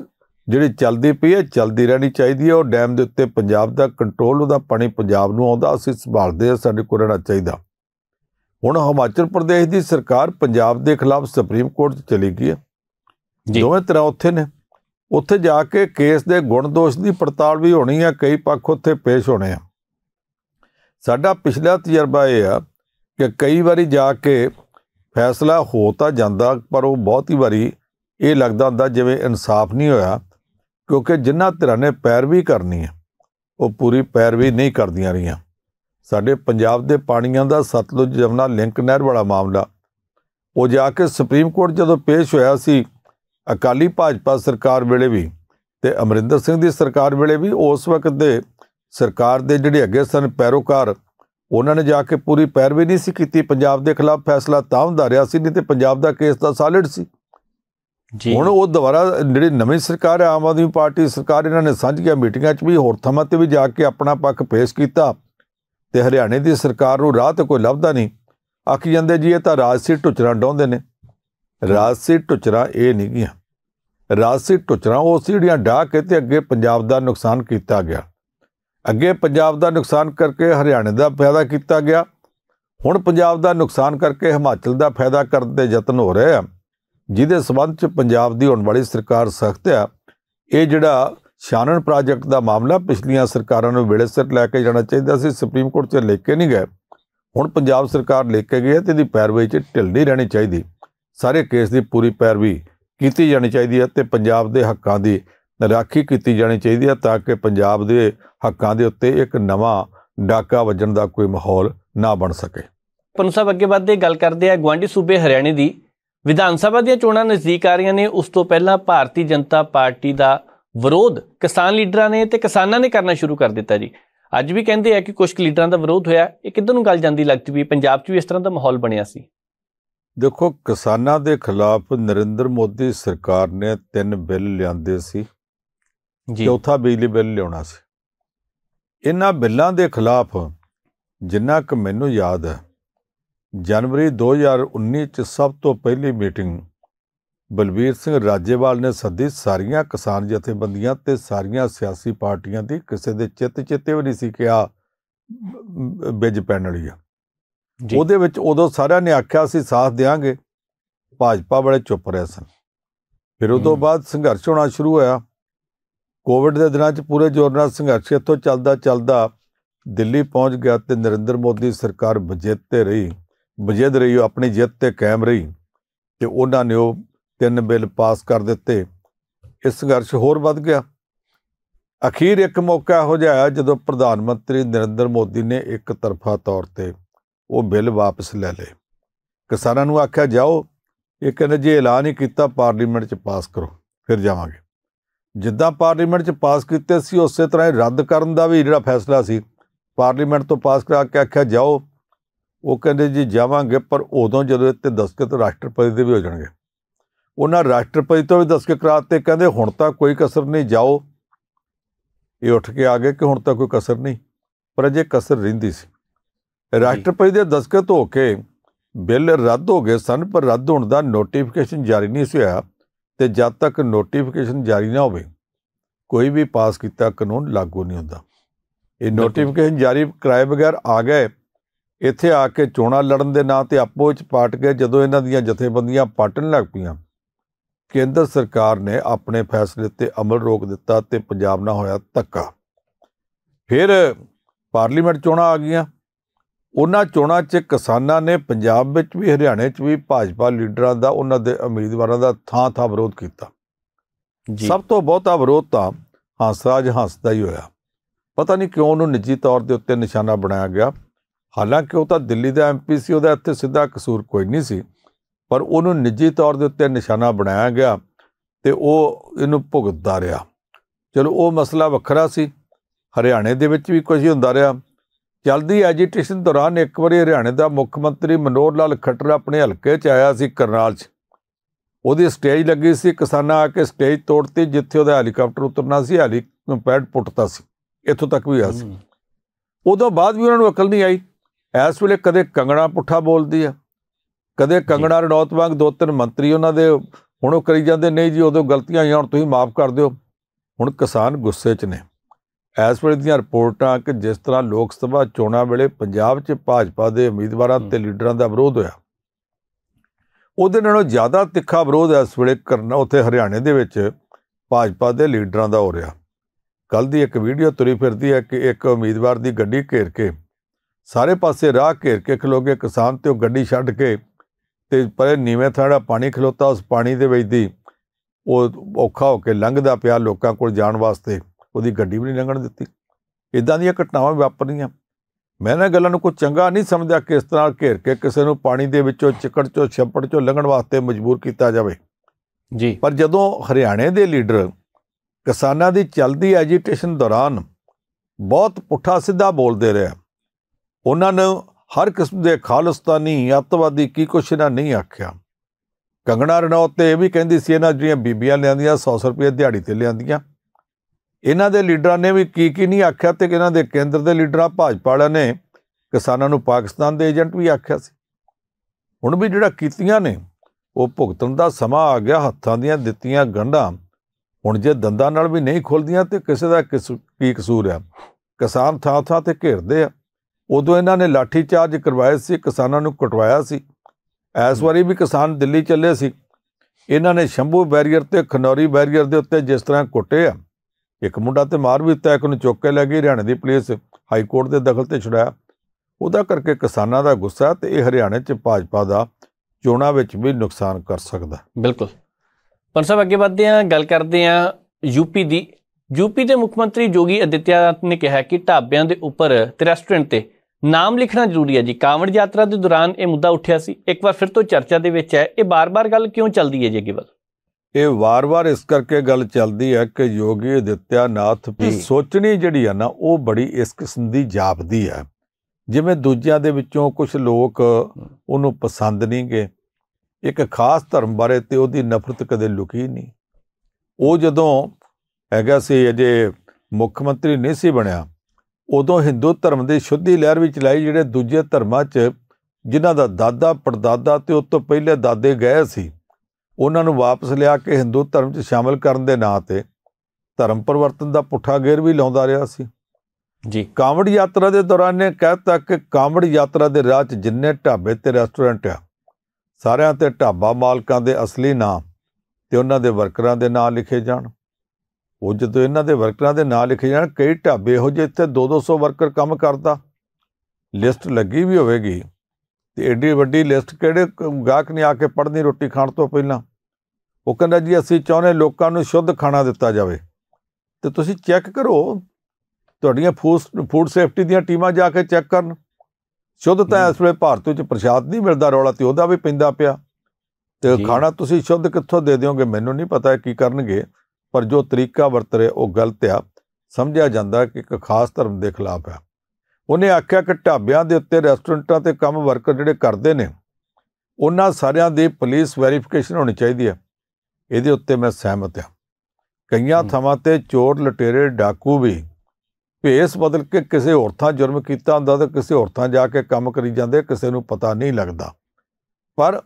ਜਿਹੜੀ ਚੱਲਦੀ ਪਈ ਹੈ ਚੱਲਦੀ ਰਹਿਣੀ ਚਾਹੀਦੀ ਹੈ ਉਹ ਡੈਮ ਦੇ ਉੱਤੇ ਪੰਜਾਬ ਦਾ ਕੰਟਰੋਲ ਉਹਦਾ ਪਾਣੀ ਪੰਜਾਬ ਨੂੰ ਆਉਂਦਾ ਅਸੀਂ ਸੰਭਾਲਦੇ ਆ ਸਾਡੇ ਕੋਲ ਰਹਿਣਾ ਚਾਹੀਦਾ ਹੁਣ ਹਿਮਾਚਲ ਪ੍ਰਦੇਸ਼ ਦੀ ਸਰਕਾਰ ਪੰਜਾਬ ਦੇ ਖਿਲਾਫ ਸੁਪਰੀਮ ਕੋਰਟ 'ਚ ਚਲੀ ਗਈ ਹੈ ਦੋਵੇਂ ਤਰ੍ਹਾਂ ਉੱਥੇ ਨੇ ਉੱਥੇ ਜਾ ਕੇ ਕੇਸ ਦੇ ਗੁਣ ਦੋਸ਼ ਦੀ ਪੜਤਾਲ ਵੀ ਹੋਣੀ ਆ ਕਈ ਪੱਖ ਉੱਥੇ ਪੇਸ਼ ਹੋਣੇ ਆ ਸਾਡਾ ਪਿਛਲਾ ਤਜਰਬਾ ਇਹ ਆ ਕਿ ਕਈ ਵਾਰੀ ਜਾ ਕੇ ਫੈਸਲਾ ਹੋ ਤਾਂ ਜਾਂਦਾ ਪਰ ਉਹ ਬਹੁਤ ਹੀ ਵਾਰੀ ਇਹ ਲੱਗਦਾ ਹੁੰਦਾ ਜਿਵੇਂ ਇਨਸਾਫ ਨਹੀਂ ਹੋਇਆ ਕਿਉਂਕਿ ਜਿੰਨਾ ਧਿਰਾਂ ਨੇ ਪੈਰਵੀ ਕਰਨੀ ਆ ਉਹ ਪੂਰੀ ਪੈਰਵੀ ਨਹੀਂ ਕਰਦੀਆਂ ਰਹੀਆਂ ਸਾਡੇ ਪੰਜਾਬ ਦੇ ਪਾਣੀਆਂ ਦਾ ਸਤਲੁਜ ਜਮਨਾ ਲਿੰਕ ਨਹਿਰ ਵਾਲਾ ਮਾਮਲਾ ਉਹ ਜਾ ਕੇ ਸੁਪਰੀਮ ਕੋਰਟ ਜਦੋਂ ਪੇਸ਼ ਹੋਇਆ ਸੀ ਅਕਾਲੀ ਭਾਜਪਾ ਸਰਕਾਰ ਵੇਲੇ ਵੀ ਤੇ ਅਮਰਿੰਦਰ ਸਿੰਘ ਦੀ ਸਰਕਾਰ ਵੇਲੇ ਵੀ ਉਸ ਵਕਤ ਦੇ ਸਰਕਾਰ ਦੇ ਜਿਹੜੇ ਅੱਗੇ ਸਨ ਪੈਰੋਕਾਰ ਉਹਨਾਂ ਨੇ ਜਾ ਕੇ ਪੂਰੀ ਪੈਰਵੀ ਨਹੀਂ ਸੀ ਕੀਤੀ ਪੰਜਾਬ ਦੇ ਖਿਲਾਫ ਫੈਸਲਾ ਤਾਂ ਹੁੰਦਾ ਰਿਹਾ ਸੀ ਨਹੀਂ ਤੇ ਪੰਜਾਬ ਦਾ ਕੇਸ ਤਾਂ ਸਾਲਿਡ ਸੀ ਜੀ ਹੁਣ ਉਹ ਦੁਬਾਰਾ ਜਿਹੜੀ ਨਵੀਂ ਸਰਕਾਰ ਹੈ ਆਮ ਆਦਮੀ ਪਾਰਟੀ ਸਰਕਾਰ ਇਹਨਾਂ ਨੇ ਸਾਂਝੀਆਂ ਮੀਟਿੰਗਾਂ 'ਚ ਵੀ ਹੋਰ ਥਾਵਾਂ ਤੇ ਵੀ ਜਾ ਕੇ ਆਪਣਾ ਪੱਖ ਪੇਸ਼ ਕੀਤਾ ਤੇ ਹਰਿਆਣੇ ਦੀ ਸਰਕਾਰ ਨੂੰ ਰਾਹ ਤੇ ਕੋਈ ਲੱਭਦਾ ਨਹੀਂ ਆਖੀ ਜਾਂਦੇ ਜੀ ਇਹ ਤਾਂ ਰਾਜ ਸੀ ਢੁਚਰਾਂ ਡਾਉਂਦੇ ਨੇ ਰਾਜਸੀ ਟੁਚਰਾ ਇਹ ਨਹੀਂ ਗਿਆ ਰਾਜਸੀ ਟੁਚਰਾ ਉਹ ਸੀੜੀਆਂ ਜਿਹੜੀਆਂ ਕੇ ਤੇ ਅੱਗੇ ਪੰਜਾਬ ਦਾ ਨੁਕਸਾਨ ਕੀਤਾ ਗਿਆ ਅੱਗੇ ਪੰਜਾਬ ਦਾ ਨੁਕਸਾਨ ਕਰਕੇ ਹਰਿਆਣੇ ਦਾ ਫਾਇਦਾ ਕੀਤਾ ਗਿਆ ਹੁਣ ਪੰਜਾਬ ਦਾ ਨੁਕਸਾਨ ਕਰਕੇ ਹਿਮਾਚਲ ਦਾ ਫਾਇਦਾ ਕਰਨ ਦੇ ਯਤਨ ਹੋ ਰਹੇ ਆ ਜਿਹਦੇ ਸਬੰਧ ਚ ਪੰਜਾਬ ਦੀ ਹੁਣ ਵਾਲੀ ਸਰਕਾਰ ਸਖਤ ਆ ਇਹ ਜਿਹੜਾ ਸ਼ਾਨਨ ਪ੍ਰੋਜੈਕਟ ਦਾ ਮਾਮਲਾ ਪਿਛਲੀਆਂ ਸਰਕਾਰਾਂ ਨੂੰ ਵੇਲੇ ਸਿਰ ਲੈ ਕੇ ਜਾਣਾ ਚਾਹੀਦਾ ਸੀ ਸੁਪਰੀਮ ਕੋਰਟ 'ਚ ਲੈ ਕੇ ਨਹੀਂ ਗਏ ਹੁਣ ਪੰਜਾਬ ਸਰਕਾਰ ਲੈ ਕੇ ਗਈ ਹੈ ਤੇ ਇਹਦੀ ਪੈਰਵਾਈ 'ਚ ਢਿੱਲ ਨਹੀਂ ਰਹਿਣੀ ਚਾਹੀਦੀ ਸਾਰੇ ਕੇਸ ਦੀ ਪੂਰੀ ਪੈਰਵੀ ਕੀਤੀ ਜਾਣੀ ਚਾਹੀਦੀ ਹੈ ਤੇ ਪੰਜਾਬ ਦੇ ਹੱਕਾਂ ਦੀ ਰਾਖੀ ਕੀਤੀ ਜਾਣੀ ਚਾਹੀਦੀ ਹੈ ਤਾਂ ਕਿ ਪੰਜਾਬ ਦੇ ਹੱਕਾਂ ਦੇ ਉੱਤੇ ਇੱਕ ਨਵਾਂ ਡਾਕਾ ਵੱਜਣ ਦਾ ਕੋਈ ਮਾਹੌਲ ਨਾ ਬਣ ਸਕੇ ਪਨੂ ਸਾਹਿਬ ਅੱਗੇ ਵੱਧਦੇ ਗੱਲ ਕਰਦੇ ਆ ਗਵਾਂਡੀ ਸੂਬੇ ਹਰਿਆਣੇ ਦੀ ਵਿਧਾਨ ਸਭਾ ਦੀਆਂ ਚੋਣਾਂ ਨਜ਼ਦੀਕ ਆ ਰਹੀਆਂ ਨੇ ਉਸ ਤੋਂ ਪਹਿਲਾਂ ਭਾਰਤੀ ਜਨਤਾ ਪਾਰਟੀ ਦਾ ਵਿਰੋਧ ਕਿਸਾਨ ਲੀਡਰਾਂ ਨੇ ਤੇ ਕਿਸਾਨਾਂ ਨੇ ਕਰਨਾ ਸ਼ੁਰੂ ਕਰ ਦਿੱਤਾ ਜੀ ਅੱਜ ਵੀ ਕਹਿੰਦੇ ਆ ਕਿ ਕੁਝ ਲੀਡਰਾਂ ਦਾ ਵਿਰੋਧ ਹੋਇਆ ਇਹ ਕਿੱਧਰ ਨੂੰ ਗੱਲ ਜਾਂਦੀ ਲੱਗਦੀ ਵੀ ਪੰਜਾਬ 'ਚ ਵੀ ਇਸ ਤਰ੍ਹਾਂ ਦਾ ਮਾਹੌਲ ਬਣਿਆ ਸੀ ਦੇਖੋ ਕਿਸਾਨਾਂ ਦੇ ਖਿਲਾਫ ਨਰਿੰਦਰ ਮੋਦੀ ਸਰਕਾਰ ਨੇ ਤਿੰਨ ਬਿੱਲ ਲਿਆਂਦੇ ਸੀ ਜੀ ਚੌਥਾ ਬਿਜਲੀ ਬਿੱਲ ਲਿਆਉਣਾ ਸੀ ਇਹਨਾਂ ਬਿੱਲਾਂ ਦੇ ਖਿਲਾਫ ਜਿੰਨਾ ਕਿ ਮੈਨੂੰ ਯਾਦ ਹੈ ਜਨਵਰੀ 2019 ਚ ਸਭ ਤੋਂ ਪਹਿਲੀ ਮੀਟਿੰਗ ਬਲਬੀਰ ਸਿੰਘ ਰਾਜੇਵਾਲ ਨੇ ਸੱਦੀ ਸਾਰੀਆਂ ਕਿਸਾਨ ਜਥੇਬੰਦੀਆਂ ਤੇ ਸਾਰੀਆਂ ਸਿਆਸੀ ਪਾਰਟੀਆਂ ਦੀ ਕਿਸੇ ਦੇ ਚਿੱਤ ਚਿੱਤੇ ਵੀ ਨਹੀਂ ਸੀ ਕਿ ਆ ਬਿੱਜ ਪੈਣ ਵਾਲੀ ਆ ਉਹਦੇ ਵਿੱਚ ਉਦੋਂ ਸਾਰਿਆਂ ਨੇ ਆਖਿਆ ਸੀ ਸਾਥ ਦੇਾਂਗੇ ਭਾਜਪਾ ਬੜੇ ਚੁੱਪ ਰਹੇ ਸਨ ਫਿਰ ਉਸ ਤੋਂ ਬਾਅਦ ਸੰਘਰਸ਼ ਹੋਣਾ ਸ਼ੁਰੂ ਹੋਇਆ ਕੋਵਿਡ ਦੇ ਦਿਨਾਂ 'ਚ ਪੂਰੇ ਜ਼ੋਰ ਨਾਲ ਸੰਘਰਸ਼ ਇੱਥੋਂ ਚੱਲਦਾ ਚੱਲਦਾ ਦਿੱਲੀ ਪਹੁੰਚ ਗਿਆ ਤੇ ਨਰਿੰਦਰ ਮੋਦੀ ਸਰਕਾਰ ਬਜੇਤ ਤੇ ਰਹੀ ਬਜੇਦ ਰਹੀ ਉਹ ਆਪਣੀ ਜਿੱਤ ਤੇ ਕਾਇਮ ਰਹੀ ਤੇ ਉਹਨਾਂ ਨੇ ਉਹ ਤਿੰਨ ਬਿੱਲ ਪਾਸ ਕਰ ਦਿੱਤੇ ਇਸ ਸੰਘਰਸ਼ ਹੋਰ ਵੱਧ ਗਿਆ ਅਖੀਰ ਇੱਕ ਮੌਕਾ ਹੋ ਜਾਇਆ ਜਦੋਂ ਪ੍ਰਧਾਨ ਮੰਤਰੀ ਨਰਿੰਦਰ ਮੋਦੀ ਨੇ ਇੱਕ ਤਰਫਾ ਤੌਰ ਤੇ ਉਹ ਬਿੱਲ ਵਾਪਸ ਲੈ ਲੇ ਕਿਸਾਨਾਂ ਨੂੰ ਆਖਿਆ ਜਾਓ ਇਹ ਕਹਿੰਦੇ ਜੇ ਐਲਾਨ ਹੀ ਕੀਤਾ ਪਾਰਲੀਮੈਂਟ 'ਚ ਪਾਸ ਕਰੋ ਫਿਰ ਜਾਵਾਂਗੇ ਜਿੱਦਾਂ ਪਾਰਲੀਮੈਂਟ 'ਚ ਪਾਸ ਕੀਤੇ ਸੀ ਉਸੇ ਤਰ੍ਹਾਂ ਹੀ ਰੱਦ ਕਰਨ ਦਾ ਵੀ ਜਿਹੜਾ ਫੈਸਲਾ ਸੀ ਪਾਰਲੀਮੈਂਟ ਤੋਂ ਪਾਸ ਕਰਾ ਕੇ ਆਖਿਆ ਜਾਓ ਉਹ ਕਹਿੰਦੇ ਜੀ ਜਾਵਾਂਗੇ ਪਰ ਉਦੋਂ ਜਦੋਂ ਇੱਥੇ ਦਸਕਤ ਰਾਸ਼ਟਰਪਤੀ ਦੇ ਵੀ ਹੋ ਜਾਣਗੇ ਉਹਨਾਂ ਰਾਸ਼ਟਰਪਤੀ ਤੋਂ ਵੀ ਦਸਕਤ ਕਰਾਤੇ ਕਹਿੰਦੇ ਹੁਣ ਤਾਂ ਕੋਈ ਕਸਰ ਨਹੀਂ ਜਾਓ ਇਹ ਉੱਠ ਕੇ ਆ ਗਏ ਕਿ ਹੁਣ ਤਾਂ ਕੋਈ ਕਸਰ ਨਹੀਂ ਪਰ ਅਜੇ ਕਸਰ ਰਹਿੰਦੀ ਸੀ ਰਾਸ਼ਟਰਪਤੀ ਦੇ ਦਸਕਤ ਹੋ ਕੇ ਬਿੱਲ ਰੱਦ ਹੋ ਗਏ ਸਨ ਪਰ ਰੱਦ ਹੋਣ ਦਾ ਨੋਟੀਫਿਕੇਸ਼ਨ ਜਾਰੀ ਨਹੀਂ ਹੋਇਆ ਤੇ ਜਦ ਤੱਕ ਨੋਟੀਫਿਕੇਸ਼ਨ ਜਾਰੀ ਨਾ ਹੋਵੇ ਕੋਈ ਵੀ ਪਾਸ ਕੀਤਾ ਕਾਨੂੰਨ ਲਾਗੂ ਨਹੀਂ ਹੁੰਦਾ ਇਹ ਨੋਟੀਫਿਕੇਸ਼ਨ ਜਾਰੀ ਕਰਾਏ ਬਗੈਰ ਆ ਗਏ ਇੱਥੇ ਆ ਕੇ ਚੋਣਾਂ ਲੜਨ ਦੇ ਨਾਂ ਤੇ ਆਪੋ ਵਿੱਚ ਪਾਟ ਕੇ ਜਦੋਂ ਇਹਨਾਂ ਦੀਆਂ ਜਥੇਬੰਦੀਆਂ ਪਾਟਣ ਲੱਗ ਪਈਆਂ ਕੇਂਦਰ ਸਰਕਾਰ ਨੇ ਆਪਣੇ ਫੈਸਲੇ ਤੇ ਅਮਲ ਰੋਕ ਦਿੱਤਾ ਤੇ ਪੰਜਾਬ ਨਾਲ ਹੋਇਆ ਧੱਕਾ ਫਿਰ ਪਾਰਲੀਮੈਂਟ ਚੋਣਾਂ ਆ ਗਈਆਂ ਉਹਨਾਂ ਚੋਣਾਂ 'ਚ ਕਿਸਾਨਾਂ ਨੇ ਪੰਜਾਬ ਵਿੱਚ ਵੀ ਹਰਿਆਣੇ 'ਚ ਵੀ ਭਾਜਪਾ ਲੀਡਰਾਂ ਦਾ ਉਹਨਾਂ ਦੇ ਉਮੀਦਵਾਰਾਂ ਦਾ ਥਾਂ-ਥਾਂ ਵਿਰੋਧ ਕੀਤਾ ਜੀ ਸਭ ਤੋਂ ਬਹੁਤਾ ਵਿਰੋਧ ਤਾਂ ਹੰਸਰਾਜ ਹੱਸਦਾ ਹੀ ਹੋਇਆ ਪਤਾ ਨਹੀਂ ਕਿਉਂ ਉਹਨੂੰ ਨਿੱਜੀ ਤੌਰ ਦੇ ਉੱਤੇ ਨਿਸ਼ਾਨਾ ਬਣਾਇਆ ਗਿਆ ਹਾਲਾਂਕਿ ਉਹ ਤਾਂ ਦਿੱਲੀ ਦਾ ਐਮਪੀ ਸੀ ਉਹਦਾ ਇੱਥੇ ਸਿੱਧਾ ਕਸੂਰ ਕੋਈ ਨਹੀਂ ਸੀ ਪਰ ਉਹਨੂੰ ਨਿੱਜੀ ਤੌਰ ਦੇ ਉੱਤੇ ਨਿਸ਼ਾਨਾ ਬਣਾਇਆ ਗਿਆ ਤੇ ਉਹ ਇਹਨੂੰ ਭੁਗਤਦਾ ਰਿਹਾ ਚਲੋ ਉਹ ਮਸਲਾ ਵੱਖਰਾ ਸੀ ਹਰਿਆਣੇ ਦੇ ਵਿੱਚ ਵੀ ਕੁਝ ਹੀ ਹੁੰਦਾ ਰਿਹਾ ਜਲਦੀ ਐਜੀਟੇਸ਼ਨ ਦੌਰਾਨ ਇੱਕ ਵਾਰੀ ਹਰਿਆਣੇ ਦਾ ਮੁੱਖ ਮੰਤਰੀ ਮਨੋਹਰ ਲਾਲ ਖੱਟਰ ਆਪਣੇ ਹਲਕੇ 'ਚ ਆਇਆ ਸੀ ਕਰਨਾਲ 'ਚ ਉਹਦੀ ਸਟੇਜ ਲੱਗੀ ਸੀ ਕਿਸਾਨਾਂ ਆ ਕੇ ਸਟੇਜ ਤੋੜਤੀ ਜਿੱਥੇ ਉਹਦਾ ਹੈਲੀਕਾਪਟਰ ਉਤਰਨਾ ਸੀ ਹੈਲੀ ਪੈਡ ਪੁੱਟਤਾ ਸੀ ਇੱਥੋਂ ਤੱਕ ਵੀ ਆ ਸੀ ਉਦੋਂ ਬਾਅਦ ਵੀ ਉਹਨਾਂ ਨੂੰ ਅਕਲ ਨਹੀਂ ਆਈ ਐਸ ਵੇਲੇ ਕਦੇ ਕੰਗਣਾ ਪੁੱਠਾ ਬੋਲਦੀ ਆ ਕਦੇ ਕੰਗਣਾ ਰਣੌਤ ਵਾਂਗ ਦੋ ਤਿੰਨ ਮੰਤਰੀ ਉਹਨਾਂ ਦੇ ਹੁਣ ਉਹ ਕਰੀ ਜਾਂਦੇ ਨਹੀਂ ਜੀ ਉਦੋਂ ਗਲਤੀਆਂ ਆਈਆਂ ਹੁਣ ਤੁਸੀਂ ਮਾਫ ਕਰ ਦਿਓ ਹੁਣ ਕਿਸਾਨ ਗੁੱਸੇ 'ਚ ਨੇ ਇਸ ਵੇਲੇ ਦੀਆਂ ਰਿਪੋਰਟਾਂ ਕਿ ਜਿਸ ਤਰ੍ਹਾਂ ਲੋਕ ਸਭਾ ਚੋਣਾਂ ਵੇਲੇ ਪੰਜਾਬ 'ਚ ਭਾਜਪਾ ਦੇ ਉਮੀਦਵਾਰਾਂ ਤੇ ਲੀਡਰਾਂ ਦਾ ਵਿਰੋਧ ਹੋਇਆ ਉਹਦੇ ਨਾਲੋਂ ਜ਼ਿਆਦਾ ਤਿੱਖਾ ਵਿਰੋਧ ਇਸ ਵੇਲੇ ਕਰਨਾ ਉੱਥੇ ਹਰਿਆਣੇ ਦੇ ਵਿੱਚ ਭਾਜਪਾ ਦੇ ਲੀਡਰਾਂ ਦਾ ਹੋ ਰਿਹਾ ਕੱਲ ਦੀ ਇੱਕ ਵੀਡੀਓ ਤੁਰੀ ਫਿਰਦੀ ਹੈ ਕਿ ਇੱਕ ਉਮੀਦਵਾਰ ਦੀ ਗੱਡੀ ਘੇਰ ਕੇ ਸਾਰੇ ਪਾਸੇ ਰਾਹ ਘੇਰ ਕੇ ਖਲੋਗੇ ਕਿਸਾਨ ਤੇ ਉਹ ਗੱਡੀ ਛੱਡ ਕੇ ਤੇ ਪਰੇ ਨੀਵੇਂ ਥਾੜਾ ਪਾਣੀ ਖਲੋਤਾ ਉਸ ਪਾਣੀ ਦੇ ਵਿੱਚ ਦੀ ਉਹ ਔਖਾ ਹੋ ਕੇ ਲੰਘਦਾ ਪਿਆ ਲੋਕਾਂ ਕੋਲ ਜਾਣ ਵਾਸਤੇ ਉਹਦੀ ਗੱਡੀ ਵੀ ਨਹੀਂ ਲੰਘਣ ਦਿੱਤੀ ਇਦਾਂ ਦੀਆਂ ਘਟਨਾਵਾਂ ਵਾਪਰਨੀਆਂ ਮੈਂ ਨਾ ਗੱਲਾਂ ਨੂੰ ਕੋਈ ਚੰਗਾ ਨਹੀਂ ਸਮਝਿਆ ਕਿ ਇਸ ਤਰ੍ਹਾਂ ਘੇਰ ਕੇ ਕਿਸੇ ਨੂੰ ਪਾਣੀ ਦੇ ਵਿੱਚੋਂ ਚਿਕੜ ਚੋਂ ਛੱਪੜ ਚੋਂ ਲੰਘਣ ਵਾਸਤੇ ਮਜਬੂਰ ਕੀਤਾ ਜਾਵੇ ਜੀ ਪਰ ਜਦੋਂ ਹਰਿਆਣੇ ਦੇ ਲੀਡਰ ਕਿਸਾਨਾਂ ਦੀ ਚੱਲਦੀ ਐਜੀਟੇਸ਼ਨ ਦੌਰਾਨ ਬਹੁਤ ਪੁੱਠਾ ਸਿੱਧਾ ਬੋਲਦੇ ਰਹੇ ਉਹਨਾਂ ਨੇ ਹਰ ਕਿਸਮ ਦੇ ਖਾਲਸਤਾਨੀ ਅੱਤਵਾਦੀ ਕੀ ਕੁਛ ਨਾ ਨਹੀਂ ਆਖਿਆ ਕੰਗਣਾ ਰਣੌਤ ਤੇ ਇਹ ਵੀ ਕਹਿੰਦੀ ਸੀ ਇਹਨਾਂ ਜਿਹੜੀਆਂ ਬੀਬੀਆਂ ਲਿਆਂਦੀਆਂ 100 ਰੁਪਏ ਦਿਹਾੜੀ ਤੇ ਲਿਆਂਦੀਆਂ ਇਹਨਾਂ ਦੇ ਲੀਡਰਾਂ ਨੇ ਵੀ ਕੀ ਕੀ ਨਹੀਂ ਆਖਿਆ ਤੇ ਇਹਨਾਂ ਦੇ ਕੇਂਦਰ ਦੇ ਲੀਡਰਾਂ ਭਾਜਪਾ ਵਾਲਿਆਂ ਨੇ ਕਿਸਾਨਾਂ ਨੂੰ ਪਾਕਿਸਤਾਨ ਦੇ ਏਜੰਟ ਵੀ ਆਖਿਆ ਸੀ ਹੁਣ ਵੀ ਜਿਹੜਾ ਕੀਤੀਆਂ ਨੇ ਉਹ ਭੁਗਤਣ ਦਾ ਸਮਾਂ ਆ ਗਿਆ ਹੱਥਾਂ ਦੀਆਂ ਦਿੱਤੀਆਂ ਗੰਢਾਂ ਹੁਣ ਜੇ ਦੰਦਾਂ ਨਾਲ ਵੀ ਨਹੀਂ ਖੁੱਲਦੀਆਂ ਤੇ ਕਿਸੇ ਦਾ ਕੀ ਕਸੂਰ ਆ ਕਿਸਾਨ ਥਾਂ ਥਾਂ ਤੇ ਘੇਰਦੇ ਆ ਉਦੋਂ ਇਹਨਾਂ ਨੇ ਲਾਠੀ ਚਾਰਜ ਕਰਵਾਇਆ ਸੀ ਕਿਸਾਨਾਂ ਨੂੰ ਕਟਵਾਇਆ ਸੀ ਐਸ ਵਾਰੀ ਵੀ ਕਿਸਾਨ ਦਿੱਲੀ ਚੱਲੇ ਸੀ ਇਹਨਾਂ ਨੇ ਸ਼ੰਭੂ ਬੈਰੀਅਰ ਤੇ ਖਨੌਰੀ ਬੈਰੀਅਰ ਦੇ ਉੱਤੇ ਜਿਸ ਤਰ੍ਹਾਂ ਕੁੱਟੇ ਆ ਇੱਕ ਮੁੰਡਾ ਤੇ ਮਾਰ ਵੀ ਦਿੱਤਾ ਇੱਕ ਨੂੰ ਚੁੱਕ ਕੇ ਲੈ ਗਈ ਹਰਿਆਣੇ ਦੀ ਪੁਲਿਸ ਹਾਈ ਕੋਰਟ ਦੇ ਦਖਲ ਤੇ ਛੁਡਾਇਆ ਉਹਦਾ ਕਰਕੇ ਕਿਸਾਨਾਂ ਦਾ ਗੁੱਸਾ ਤੇ ਇਹ ਹਰਿਆਣੇ 'ਚ ਭਾਜਪਾ ਦਾ ਚੋਣਾਂ ਵਿੱਚ ਵੀ ਨੁਕਸਾਨ ਕਰ ਸਕਦਾ ਬਿਲਕੁਲ ਪਰ ਸਾਹਿਬ ਅੱਗੇ ਵਧਦੇ ਆਂ ਗੱਲ ਕਰਦੇ ਆਂ ਯੂਪੀ ਦੀ ਯੂਪੀ ਦੇ ਮੁੱਖ ਮੰਤਰੀ ਜੋਗੀ ਅਦਿੱਤਿਆਨਾਥ ਨੇ ਕਿਹਾ ਕਿ ਢਾਬਿਆਂ ਦੇ ਉੱਪਰ ਤੇ ਰੈਸਟੋਰੈਂਟ ਤੇ ਨਾਮ ਲਿਖਣਾ ਜ਼ਰੂਰੀ ਹੈ ਜੀ ਕਾਂਵੜ ਯਾਤਰਾ ਦੇ ਦੌਰਾਨ ਇਹ ਮੁੱਦਾ ਉੱਠਿਆ ਸੀ ਇੱਕ ਵਾਰ ਫਿਰ ਤੋਂ ਚਰਚਾ ਦੇ ਵਿੱਚ ਹੈ ਇਹ ਬਾਰ-ਬਾਰ ਗੱਲ ਕਿਉਂ ਚੱਲਦੀ ਹੈ ਜੀ ਅੱਗੇ ਵੱਲ ਇਹ ਵਾਰ-ਵਾਰ ਇਸ ਕਰਕੇ ਗੱਲ ਚੱਲਦੀ ਹੈ ਕਿ ਯੋਗੀ ਅਦਿੱਤਿਆ ਨਾਥ ਵੀ ਸੋਚਣੀ ਜਿਹੜੀ ਆ ਨਾ ਉਹ ਬੜੀ ਇਸ ਕਿਸਮ ਦੀ ਜਾਪਦੀ ਹੈ ਜਿਵੇਂ ਦੂਜਿਆਂ ਦੇ ਵਿੱਚੋਂ ਕੁਝ ਲੋਕ ਉਹਨੂੰ ਪਸੰਦ ਨਹੀਂ ਗਏ ਇੱਕ ਖਾਸ ਧਰਮ ਬਾਰੇ ਤੇ ਉਹਦੀ ਨਫ਼ਰਤ ਕਦੇ ਲੁਕੀ ਨਹੀਂ ਉਹ ਜਦੋਂ ਹੈਗਾ ਸੀ ਅਜੇ ਮੁੱਖ ਮੰਤਰੀ ਨਹੀਂ ਸੀ ਬਣਿਆ ਉਦੋਂ ਹਿੰਦੂ ਧਰਮ ਦੀ ਸ਼ੁੱਧੀ ਲਹਿਰ ਵਿੱਚ ਚਲਾਈ ਜਿਹੜੇ ਦੂਜੇ ਧਰਮਾਂ 'ਚ ਜਿਨ੍ਹਾਂ ਦਾ ਦਾਦਾ ਪਰਦਾਦਾ ਤੇ ਉਸ ਤੋਂ ਪਹਿਲੇ ਦਾਦੇ ਗਏ ਸੀ ਉਹਨਾਂ ਨੂੰ ਵਾਪਸ ਲਿਆ ਕੇ ਹਿੰਦੂ ਧਰਮ 'ਚ ਸ਼ਾਮਲ ਕਰਨ ਦੇ ਨਾਂ ਤੇ ਧਰਮ ਪਰਿਵਰਤਨ ਦਾ ਪੁੱਠਾ ਗੇਰ ਵੀ ਲਾਉਂਦਾ ਰਿਹਾ ਸੀ ਜੀ ਕਾਂਵੜ ਯਾਤਰਾ ਦੇ ਦੌਰਾਨ ਨੇ ਕਹਿਤਾ ਕਿ ਕਾਂਵੜ ਯਾਤਰਾ ਦੇ ਰਾਹ 'ਚ ਜਿੰਨੇ ਢਾਬੇ ਤੇ ਰੈਸਟੋਰੈਂਟ ਆ ਸਾਰਿਆਂ ਤੇ ਢਾਬਾ ਮਾਲਕਾਂ ਦੇ ਅਸਲੀ ਨਾਂ ਤੇ ਉਹਨਾਂ ਦੇ ਵਰਕਰਾਂ ਦੇ ਨਾਂ ਲਿਖੇ ਜਾਣ ਉਹ ਜਦੋਂ ਇਹਨਾਂ ਦੇ ਵਰਕਰਾਂ ਦੇ ਨਾਂ ਲਿਖੇ ਜਾਣ ਕਈ ਢਾਬੇ ਹੋ ਜਿੱਥੇ ਇੱਥੇ 2-200 ਵਰਕਰ ਕੰਮ ਕਰਦਾ ਲਿਸਟ ਲੱਗੀ ਵੀ ਹੋਵੇਗੀ ਤੇ ਐਡੀ ਵੱਡੀ ਲਿਸਟ ਕਿਹੜੇ ਗਾਹਕ ਨੇ ਆ ਕੇ ਪੜਨੀ ਰੋਟੀ ਖਾਣ ਤੋਂ ਪਹਿਲਾਂ ਉਹ ਕਹਿੰਦਾ ਜੀ ਅਸੀਂ ਚਾਹੁੰਦੇ ਲੋਕਾਂ ਨੂੰ ਸ਼ੁੱਧ ਖਾਣਾ ਦਿੱਤਾ ਜਾਵੇ ਤੇ ਤੁਸੀਂ ਚੈੱਕ ਕਰੋ ਤੁਹਾਡੀਆਂ ਫੂਡ ਫੂਡ ਸੇਫਟੀ ਦੀਆਂ ਟੀਮਾਂ ਜਾ ਕੇ ਚੈੱਕ ਕਰਨ ਸ਼ੁੱਧਤਾ ਇਸ ਵੇਲੇ ਭਾਰਤ ਵਿੱਚ ਪ੍ਰਸ਼ਾਦ ਨਹੀਂ ਮਿਲਦਾ ਰੌਲਾ ਤੇ ਉਹਦਾ ਵੀ ਪੈਂਦਾ ਪਿਆ ਤੇ ਖਾਣਾ ਤੁਸੀਂ ਸ਼ੁੱਧ ਕਿੱਥੋਂ ਦੇ ਦਿਓਗੇ ਮੈਨੂੰ ਨਹੀਂ ਪਤਾ ਕੀ ਕਰਨਗੇ ਪਰ ਜੋ ਤਰੀਕਾ ਵਰਤ ਰਹੇ ਉਹ ਗਲਤ ਆ ਸਮਝਿਆ ਜਾਂਦਾ ਕਿ ਇੱਕ ਖਾਸ ਧਰਮ ਦੇ ਖਿਲਾਫ ਆ ਉਹਨੇ ਆਖਿਆ ਕਿ ਢਾਬਿਆਂ ਦੇ ਉੱਤੇ ਰੈਸਟੋਰੈਂਟਾਂ ਤੇ ਕੰਮ ਵਰਕਰ ਜਿਹੜੇ ਕਰਦੇ ਨੇ ਉਹਨਾਂ ਸਾਰਿਆਂ ਦੀ ਪੁਲਿਸ ਵੈਰੀਫਿਕੇਸ਼ਨ ਹੋਣੀ ਚਾਹੀਦੀ ਹੈ ਇਹਦੇ ਉੱਤੇ ਮੈਂ ਸਹਿਮਤ ਹਾਂ ਕਈਆਂ ਥਾਵਾਂ ਤੇ ਚੋਰ ਲਟੇਰੇ ਡਾਕੂ ਵੀ ਭੇਸ ਬਦਲ ਕੇ ਕਿਸੇ ਹੋਰ ਥਾਂ ਜੁਰਮ ਕੀਤਾ ਹੁੰਦਾ ਤਾਂ ਕਿਸੇ ਹੋਰ ਥਾਂ ਜਾ ਕੇ ਕੰਮ ਕਰੀ ਜਾਂਦੇ ਕਿਸੇ ਨੂੰ ਪਤਾ ਨਹੀਂ ਲੱਗਦਾ ਪਰ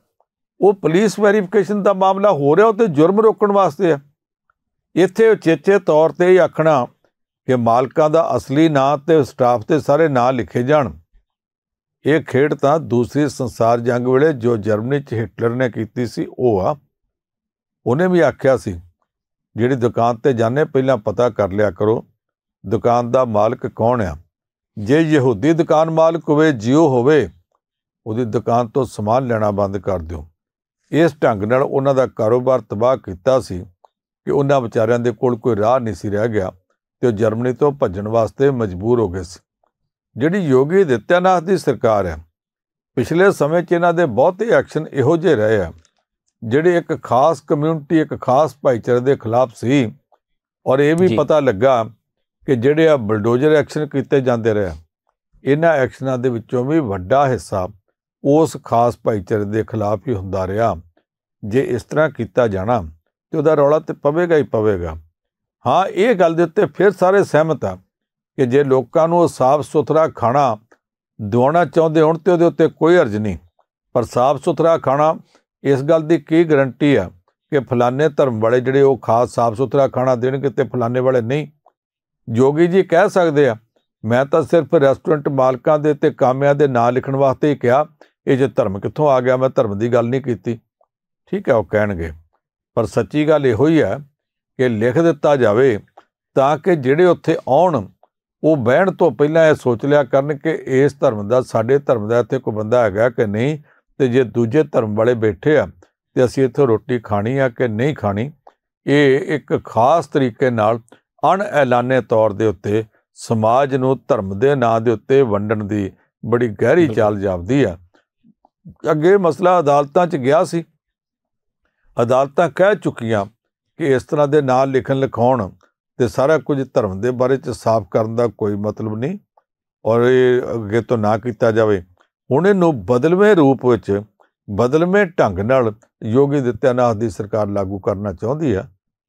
ਉਹ ਪੁਲਿਸ ਵੈਰੀਫਿਕੇਸ਼ਨ ਦਾ ਮਾਮਲਾ ਹੋ ਰਿਹਾ ਉਹ ਤੇ ਜੁਰਮ ਰੋਕਣ ਵਾਸਤੇ ਹੈ ਇੱਥੇ ਉਚੇਚੇ ਤੌਰ ਤੇ ਹੀ ਆਖਣਾ ਕਿ ਮਾਲਕਾਂ ਦਾ ਅਸਲੀ ਨਾਂ ਤੇ ਸਟਾਫ ਤੇ ਸਾਰੇ ਨਾਂ ਲਿਖੇ ਜਾਣ ਇਹ ਖੇਡ ਤਾਂ ਦੂਸਰੀ ਸੰਸਾਰ ਜੰਗ ਵੇਲੇ ਜੋ ਜਰਮਨੀ 'ਚ ਹਿਟਲਰ ਨੇ ਕੀਤੀ ਸੀ ਉਹ ਆ ਉਹਨੇ ਵੀ ਆਖਿਆ ਸੀ ਜਿਹੜੀ ਦੁਕਾਨ ਤੇ ਜਾਣੇ ਪਹਿਲਾਂ ਪਤਾ ਕਰ ਲਿਆ ਕਰੋ ਦੁਕਾਨ ਦਾ ਮਾਲਕ ਕੌਣ ਆ ਜੇ ਯਹੂਦੀ ਦੁਕਾਨ ਮਾਲਕ ਹੋਵੇ ਜਿਉ ਹੋਵੇ ਉਹਦੀ ਦੁਕਾਨ ਤੋਂ ਸਮਾਨ ਲੈਣਾ ਬੰਦ ਕਰ ਦਿਓ ਇਸ ਢੰਗ ਨਾਲ ਉਹਨਾਂ ਦਾ ਕਾਰੋਬਾਰ ਤਬਾਹ ਕੀਤਾ ਸੀ ਕਿ ਉਹਨਾਂ ਵਿਚਾਰਿਆਂ ਦੇ ਕੋਲ ਕੋਈ ਰਾਹ ਨਹੀਂ ਸੀ ਰਹਿ ਗਿਆ ਤੇ ਉਹ ਜਰਮਨੀ ਤੋਂ ਭੱਜਣ ਵਾਸਤੇ ਮਜਬੂਰ ਹੋ ਗਏ ਸੀ ਜਿਹੜੀ ਯੋਗੀ ਦਿੱਤਿਆਨਾਥ ਦੀ ਸਰਕਾਰ ਹੈ ਪਿਛਲੇ ਸਮੇਂ 'ਚ ਇਹਨਾਂ ਦੇ ਬਹੁਤੇ ਐਕਸ਼ਨ ਇਹੋ ਜਿਹੇ ਰਹੇ ਆ ਜਿਹੜੇ ਇੱਕ ਖਾਸ ਕਮਿਊਨਿਟੀ ਇੱਕ ਖਾਸ ਭਾਈਚਾਰੇ ਦੇ ਖਿਲਾਫ ਸੀ ਔਰ ਇਹ ਵੀ ਪਤਾ ਲੱਗਾ ਕਿ ਜਿਹੜੇ ਆ ਬਲਡੋਜ਼ਰ ਐਕਸ਼ਨ ਕੀਤੇ ਜਾਂਦੇ ਰਹੇ ਇਹਨਾਂ ਐਕਸ਼ਨਾਂ ਦੇ ਵਿੱਚੋਂ ਵੀ ਵੱਡਾ ਹਿੱਸਾ ਉਸ ਖਾਸ ਭਾਈਚਾਰੇ ਦੇ ਖਿਲਾਫ ਹੀ ਹੁੰਦਾ ਰਿਹਾ ਜੇ ਇਸ ਤਰ੍ਹਾਂ ਕੀਤਾ ਜਾਣਾ ਤੇ ਉਹਦਾ ਰੌਲਾ ਤੇ ਪਵੇਗਾ ਹੀ ਪਵੇਗਾ ਹਾਂ ਇਹ ਗੱਲ ਦੇ ਉੱਤੇ ਫਿਰ ਸਾਰੇ ਸਹਿਮਤ ਆ ਕਿ ਜੇ ਲੋਕਾਂ ਨੂੰ ਸਾਫ਼ ਸੁਥਰਾ ਖਾਣਾ ਦਿਵਾਉਣਾ ਚਾਹੁੰਦੇ ਹੁਣ ਤੇ ਉਹਦੇ ਉੱਤੇ ਕੋਈ ਅਰਜ਼ ਨਹੀਂ ਪਰ ਸਾਫ਼ ਸੁਥਰਾ ਖਾਣਾ ਇਸ ਗੱਲ ਦੀ ਕੀ ਗਾਰੰਟੀ ਆ ਕਿ ਫਲਾਣੇ ਧਰਮ ਵਾਲੇ ਜਿਹੜੇ ਉਹ ਖਾਸ ਸਾਫ਼ ਸੁਥਰਾ ਖਾਣਾ ਦੇਣਗੇ ਤੇ ਫਲਾਣੇ ਵਾਲੇ ਨਹੀਂ ਜੋਗੀ ਜੀ ਕਹਿ ਸਕਦੇ ਆ ਮੈਂ ਤਾਂ ਸਿਰਫ ਰੈਸਟੋਰੈਂਟ ਮਾਲਕਾਂ ਦੇ ਤੇ ਕਾਮਿਆਂ ਦੇ ਨਾਂ ਲਿਖਣ ਵਾਸਤੇ ਹੀ ਕਿਹਾ ਇਹ ਜੇ ਧਰਮ ਕਿੱਥੋਂ ਆ ਗਿਆ ਮੈਂ ਧਰਮ ਦੀ ਗੱਲ ਨਹੀਂ ਕੀਤੀ ਠੀਕ ਹੈ ਉਹ ਕਹਿਣਗੇ ਪਰ ਸੱਚੀ ਗੱਲ ਇਹੋ ਹੀ ਹੈ ਕਿ ਲਿਖ ਦਿੱਤਾ ਜਾਵੇ ਤਾਂ ਕਿ ਜਿਹੜੇ ਉੱਥੇ ਆਉਣ ਉਹ ਬਹਿਣ ਤੋਂ ਪਹਿਲਾਂ ਇਹ ਸੋਚ ਲਿਆ ਕਰਨ ਕਿ ਇਸ ਧਰਮ ਦਾ ਸਾਡੇ ਧਰਮ ਦਾ ਇੱਥੇ ਕੋਈ ਬੰਦਾ ਹੈਗਾ ਕਿ ਨਹੀਂ ਤੇ ਜੇ ਦੂਜੇ ਧਰਮ ਵਾਲੇ ਬੈਠੇ ਆ ਤੇ ਅਸੀਂ ਇੱਥੇ ਰੋਟੀ ਖਾਣੀ ਆ ਕਿ ਨਹੀਂ ਖਾਣੀ ਇਹ ਇੱਕ ਖਾਸ ਤਰੀਕੇ ਨਾਲ ਅਣ ਐਲਾਨੇ ਤੌਰ ਦੇ ਉੱਤੇ ਸਮਾਜ ਨੂੰ ਧਰਮ ਦੇ ਨਾਂ ਦੇ ਉੱਤੇ ਵੰਡਣ ਦੀ ਬੜੀ ਗਹਿਰੀ ਚਾਲ ਜਾਪਦੀ ਆ ਅੱਗੇ ਮਸਲਾ ਅਦਾਲਤਾਂ 'ਚ ਗਿਆ ਸੀ ਅਦਾਲਤਾਂ ਕਹਿ ਚੁੱਕੀਆਂ ਕਿ ਇਸ ਤਰ੍ਹਾਂ ਦੇ ਨਾਲ ਲਿਖਣ ਲਿਖਾਉਣ ਤੇ ਸਾਰਾ ਕੁਝ ਧਰਮ ਦੇ ਬਾਰੇ ਚ ਸਾਫ਼ ਕਰਨ ਦਾ ਕੋਈ ਮਤਲਬ ਨਹੀਂ ਔਰ ਇਹ ਅੱਗੇ ਤੋਂ ਨਾ ਕੀਤਾ ਜਾਵੇ ਹੁਣ ਇਹਨੂੰ ਬਦਲਵੇਂ ਰੂਪ ਵਿੱਚ ਬਦਲਵੇਂ ਢੰਗ ਨਾਲ ਯੋਗੀ ਦਿੱਤਿਆਨਾਥ ਦੀ ਸਰਕਾਰ ਲਾਗੂ ਕਰਨਾ ਚਾਹੁੰਦੀ ਆ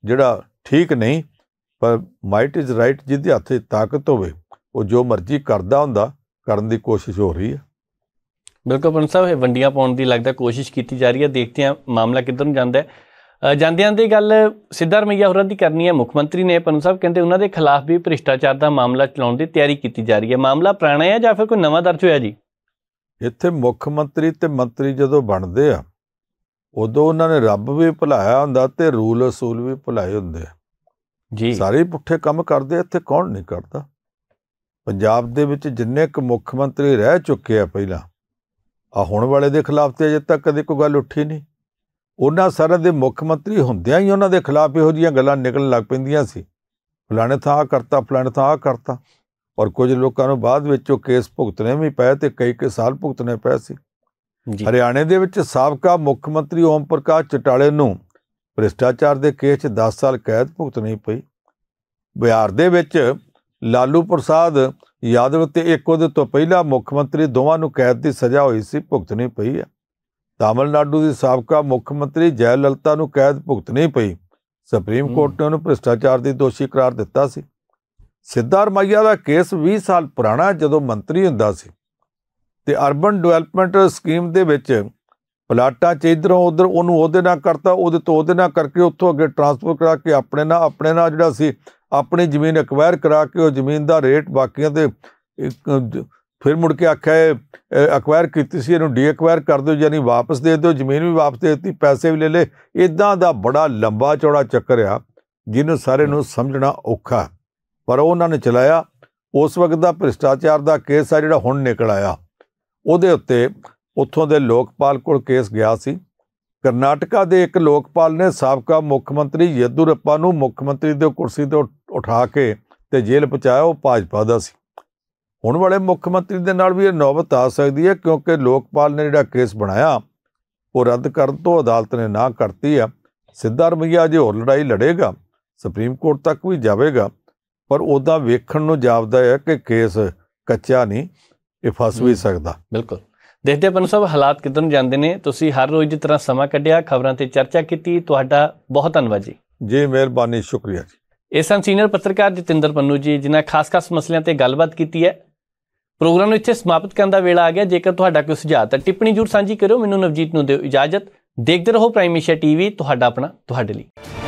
ਜਿਹੜਾ ਠੀਕ ਨਹੀਂ ਪਰ ਮਾਈਟ ਇਜ਼ ਰਾਈਟ ਜਿਹਦੇ ਹੱਥੇ ਤਾਕਤ ਹੋਵੇ ਉਹ ਜੋ ਮਰਜ਼ੀ ਕਰਦਾ ਹੁੰਦਾ ਕਰਨ ਦੀ ਕੋਸ਼ਿਸ਼ ਹੋ ਰਹੀ ਹੈ ਬਿਲਕੁਲ ਪੰਨ ਸਾਹਿਬ ਇਹ ਵੰਡੀਆਂ ਪਾਉਣ ਦੀ ਲੱਗਦਾ ਕੋਸ਼ਿਸ਼ ਕੀਤੀ ਜਾ ਰਹੀ ਹੈ ਦੇਖਦੇ ਹਾਂ ਮਾਮਲਾ ਕਿੱਧਰ ਨੂੰ ਜਾਂਦਾ ਹੈ ਜਾਂਦਿਆਂ ਦੀ ਗੱਲ ਸਿੱਧਾ ਰਮਈਆ ਹੋਰਾਂ ਦੀ ਕਰਨੀ ਹੈ ਮੁੱਖ ਮੰਤਰੀ ਨੇ ਪਨੂ ਸਾਹਿਬ ਕਹਿੰਦੇ ਉਹਨਾਂ ਦੇ ਖਿਲਾਫ ਵੀ ਭ੍ਰਿਸ਼ਟਾਚਾਰ ਦਾ ਮਾਮਲਾ ਚਲਾਉਣ ਦੀ ਤਿਆਰੀ ਕੀਤੀ ਜਾ ਰਹੀ ਹੈ ਮਾਮਲਾ ਪੁਰਾਣਾ ਹੈ ਜਾਂ ਫਿਰ ਕੋਈ ਨਵਾਂ ਦਰਜ ਹੋਇਆ ਜੀ ਇੱਥੇ ਮੁੱਖ ਮੰਤਰੀ ਤੇ ਮੰਤਰੀ ਜਦੋਂ ਬਣਦੇ ਆ ਉਦੋਂ ਉਹਨਾਂ ਨੇ ਰੱਬ ਵੀ ਭੁਲਾਇਆ ਹੁੰਦਾ ਤੇ ਰੂਲ ਅਸੂਲ ਵੀ ਭੁਲਾਏ ਹੁੰਦੇ ਆ ਜੀ ਸਾਰੇ ਪੁੱਠੇ ਕੰਮ ਕਰਦੇ ਇੱਥੇ ਕੌਣ ਨਹੀਂ ਕਰਦਾ ਪੰਜਾਬ ਦੇ ਵਿੱਚ ਜਿੰਨੇ ਕੁ ਮੁੱਖ ਮੰਤਰੀ ਰਹਿ ਚੁੱਕੇ ਆ ਪਹਿਲਾਂ ਆ ਹੁਣ ਵਾਲੇ ਦੇ ਖਿਲਾਫ ਤੇ ਅਜੇ ਤੱਕ ਕਦੇ ਕੋਈ ਗੱਲ ਉੱਠੀ ਨਹੀਂ ਉਹਨਾਂ ਸਾਰਿਆਂ ਦੇ ਮੁੱਖ ਮੰਤਰੀ ਹੁੰਦਿਆਂ ਹੀ ਉਹਨਾਂ ਦੇ ਖਿਲਾਫ ਇਹੋ ਜੀਆਂ ਗੱਲਾਂ ਨਿਕਲਣ ਲੱਗ ਪੈਂਦੀਆਂ ਸੀ ਫਲਾਣੇ ਥਾਂ ਕਰਤਾ ਫਲਾਣੇ ਥਾਂ ਕਰਤਾ ਔਰ ਕੁਝ ਲੋਕਾਂ ਨੂੰ ਬਾਅਦ ਵਿੱਚ ਉਹ ਕੇਸ ਭੁਗਤਨੇ ਵੀ ਪਏ ਤੇ ਕਈ ਕਈ ਸਾਲ ਭੁਗਤਨੇ ਪਏ ਸੀ ਹਰਿਆਣੇ ਦੇ ਵਿੱਚ ਸਾਬਕਾ ਮੁੱਖ ਮੰਤਰੀ ਓਮ ਪ੍ਰਕਾਸ਼ ਚਟਾਲੇ ਨੂੰ ਭ੍ਰਿਸ਼ਟਾਚਾਰ ਦੇ ਕੇਸ 'ਚ 10 ਸਾਲ ਕੈਦ ਭੁਗਤਨੀ ਪਈ ਬਿਹਾਰ ਦੇ ਵਿੱਚ ਲਾਲੂ ਪ੍ਰਸਾਦ ਯਾਦਵ ਤੇ ਇੱਕ ਉਹਦੇ ਤੋਂ ਪਹਿਲਾ ਮੁੱਖ ਮੰਤਰੀ ਦੋਵਾਂ ਨੂੰ ਕੈਦ ਦੀ ਸਜ਼ਾ ਹੋਈ ਸੀ ਭੁਗਤਨੀ ਪਈ ਹੈ ਤਾਮਿਲਨਾਡੂ ਦੀ ਸਾਬਕਾ ਮੁੱਖ ਮੰਤਰੀ ਜੈ ਲਲਤਾ ਨੂੰ ਕੈਦ ਭੁਗਤਣੀ ਪਈ ਸੁਪਰੀਮ ਕੋਰਟ ਨੇ ਉਹਨੂੰ ਭ੍ਰਿਸ਼ਟਾਚਾਰ ਦੀ ਦੋਸ਼ੀ ਕਰਾਰ ਦਿੱਤਾ ਸੀ ਸਿੱਧਾਰਮਈਆ ਦਾ ਕੇਸ 20 ਸਾਲ ਪੁਰਾਣਾ ਜਦੋਂ ਮੰਤਰੀ ਹੁੰਦਾ ਸੀ ਤੇ ਅਰਬਨ ਡਿਵੈਲਪਮੈਂਟ ਸਕੀਮ ਦੇ ਵਿੱਚ ਪਲਾਟਾਂ 'ਚ ਇਧਰੋਂ ਉਧਰ ਉਹਨੂੰ ਉਹਦੇ ਨਾਲ ਕਰਤਾ ਉਹਦੇ ਤੋਂ ਉਹਦੇ ਨਾਲ ਕਰਕੇ ਉੱਥੋਂ ਅੱਗੇ ਟਰਾਂਸਫਰ ਕਰਾ ਕੇ ਆਪਣੇ ਨਾਲ ਆਪਣੇ ਨਾਲ ਜਿਹੜਾ ਸੀ ਆਪਣੀ ਜ਼ਮੀਨ ਐਕਵਾਇਰ ਕਰਾ ਕੇ ਉਹ ਜ਼ਮੀਨ ਦਾ ਰੇਟ ਬਾਕੀਆਂ ਦੇ ਫਿਰ ਮੁੜ ਕੇ ਆਖਿਆ ਅਕਵਾਇਰ ਕੀਤੀ ਸੀ ਇਹਨੂੰ ਡੀਐਕਵਾਇਰ ਕਰ ਦਿਓ ਯਾਨੀ ਵਾਪਸ ਦੇ ਦਿਓ ਜ਼ਮੀਨ ਵੀ ਵਾਪਸ ਦੇ ਦਿੱਤੀ ਪੈਸੇ ਵੀ ਲੈ ਲੇ ਇਦਾਂ ਦਾ ਬੜਾ ਲੰਬਾ ਚੌੜਾ ਚੱਕਰ ਆ ਜਿਹਨੂੰ ਸਾਰੇ ਨੂੰ ਸਮਝਣਾ ਔਖਾ ਪਰ ਉਹਨਾਂ ਨੇ ਚਲਾਇਆ ਉਸ ਵਕਤ ਦਾ ਭ੍ਰਿਸ਼ਟਾਚਾਰ ਦਾ ਕੇਸ ਆ ਜਿਹੜਾ ਹੁਣ ਨਿਕਲ ਆਇਆ ਉਹਦੇ ਉੱਤੇ ਉੱਥੋਂ ਦੇ ਲੋਕਪਾਲ ਕੋਲ ਕੇਸ ਗਿਆ ਸੀ ਕਰਨਾਟਕਾ ਦੇ ਇੱਕ ਲੋਕਪਾਲ ਨੇ ਸਾਬਕਾ ਮੁੱਖ ਮੰਤਰੀ ਯਦੂਰੱਪਾ ਨੂੰ ਮੁੱਖ ਮੰਤਰੀ ਦੇ ਕੁਰਸੀ ਤੋਂ ਉਠਾ ਕੇ ਤੇ ਜੇਲ੍ਹ ਪਹੁੰਚਾਇਆ ਉਹ ਭਾਜਪਾ ਦਾ ਸੀ ਹੁਣ ਵਾਲੇ ਮੁੱਖ ਮੰਤਰੀ ਦੇ ਨਾਲ ਵੀ ਇਹ ਨੌਬਤ ਆ ਸਕਦੀ ਹੈ ਕਿਉਂਕਿ ਲੋਕਪਾਲ ਨੇ ਜਿਹੜਾ ਕੇਸ ਬਣਾਇਆ ਉਹ ਰੱਦ ਕਰਨ ਤੋਂ ਅਦਾਲਤ ਨੇ ਨਾ ਕਰਤੀ ਆ ਸਿੱਧਾ ਰਮਈਆ ਜੇ ਹੋਰ ਲੜਾਈ ਲੜੇਗਾ ਸੁਪਰੀਮ ਕੋਰਟ ਤੱਕ ਵੀ ਜਾਵੇਗਾ ਪਰ ਉਹਦਾ ਵੇਖਣ ਨੂੰ ਜਾਪਦਾ ਹੈ ਕਿ ਕੇਸ ਕੱਚਾ ਨਹੀਂ ਇਹ ਫਸ ਵੀ ਸਕਦਾ ਬਿਲਕੁਲ ਦੇਖਦੇ ਆਪਾਂ ਸਭ ਹਾਲਾਤ ਕਿਦਾਂ ਜਾਂਦੇ ਨੇ ਤੁਸੀਂ ਹਰ ਰੋਜ਼ ਦੀ ਤਰ੍ਹਾਂ ਸਮਾਂ ਕੱਢਿਆ ਖਬਰਾਂ ਤੇ ਚਰਚਾ ਕੀਤੀ ਤੁਹਾਡਾ ਬਹੁਤ ਧੰਨਵਾਦ ਜੀ ਜੀ ਮਿਹਰਬਾਨੀ ਸ਼ੁਕਰੀਆ ਜੀ ਇਸਨ ਸੀਨੀਅਰ ਪੱਤਰਕਾਰ ਜਤਿੰਦਰ ਪੰਨੂ ਜੀ ਜਿਨ੍ਹਾਂ ਖਾਸ-ਖਾਸ ਮਸਲਿਆਂ ਤੇ ਗੱਲਬਾਤ ਕੀਤੀ ਹੈ ਪ੍ਰੋਗਰਾਮ ਨੂੰ ਇੱਥੇ ਸਮਾਪਤ ਕਰਨ ਦਾ ਵੇਲਾ ਆ ਗਿਆ ਜੇਕਰ ਤੁਹਾਡਾ ਕੋਈ ਸੁਝਾਅ ਤਾਂ ਟਿੱਪਣੀ ਜੁਰ ਸਾਂਝੀ ਕਰਿਓ ਮੈਨੂੰ ਨਵਜੀਤ ਨੂੰ ਦਿਓ ਇਜਾਜ਼ਤ ਦੇਖਦੇ ਰਹੋ ਪ੍ਰਾਈਮ ਟੀਵੀ ਤੁਹਾਡਾ ਆਪਣਾ ਤੁਹਾਡੇ ਲਈ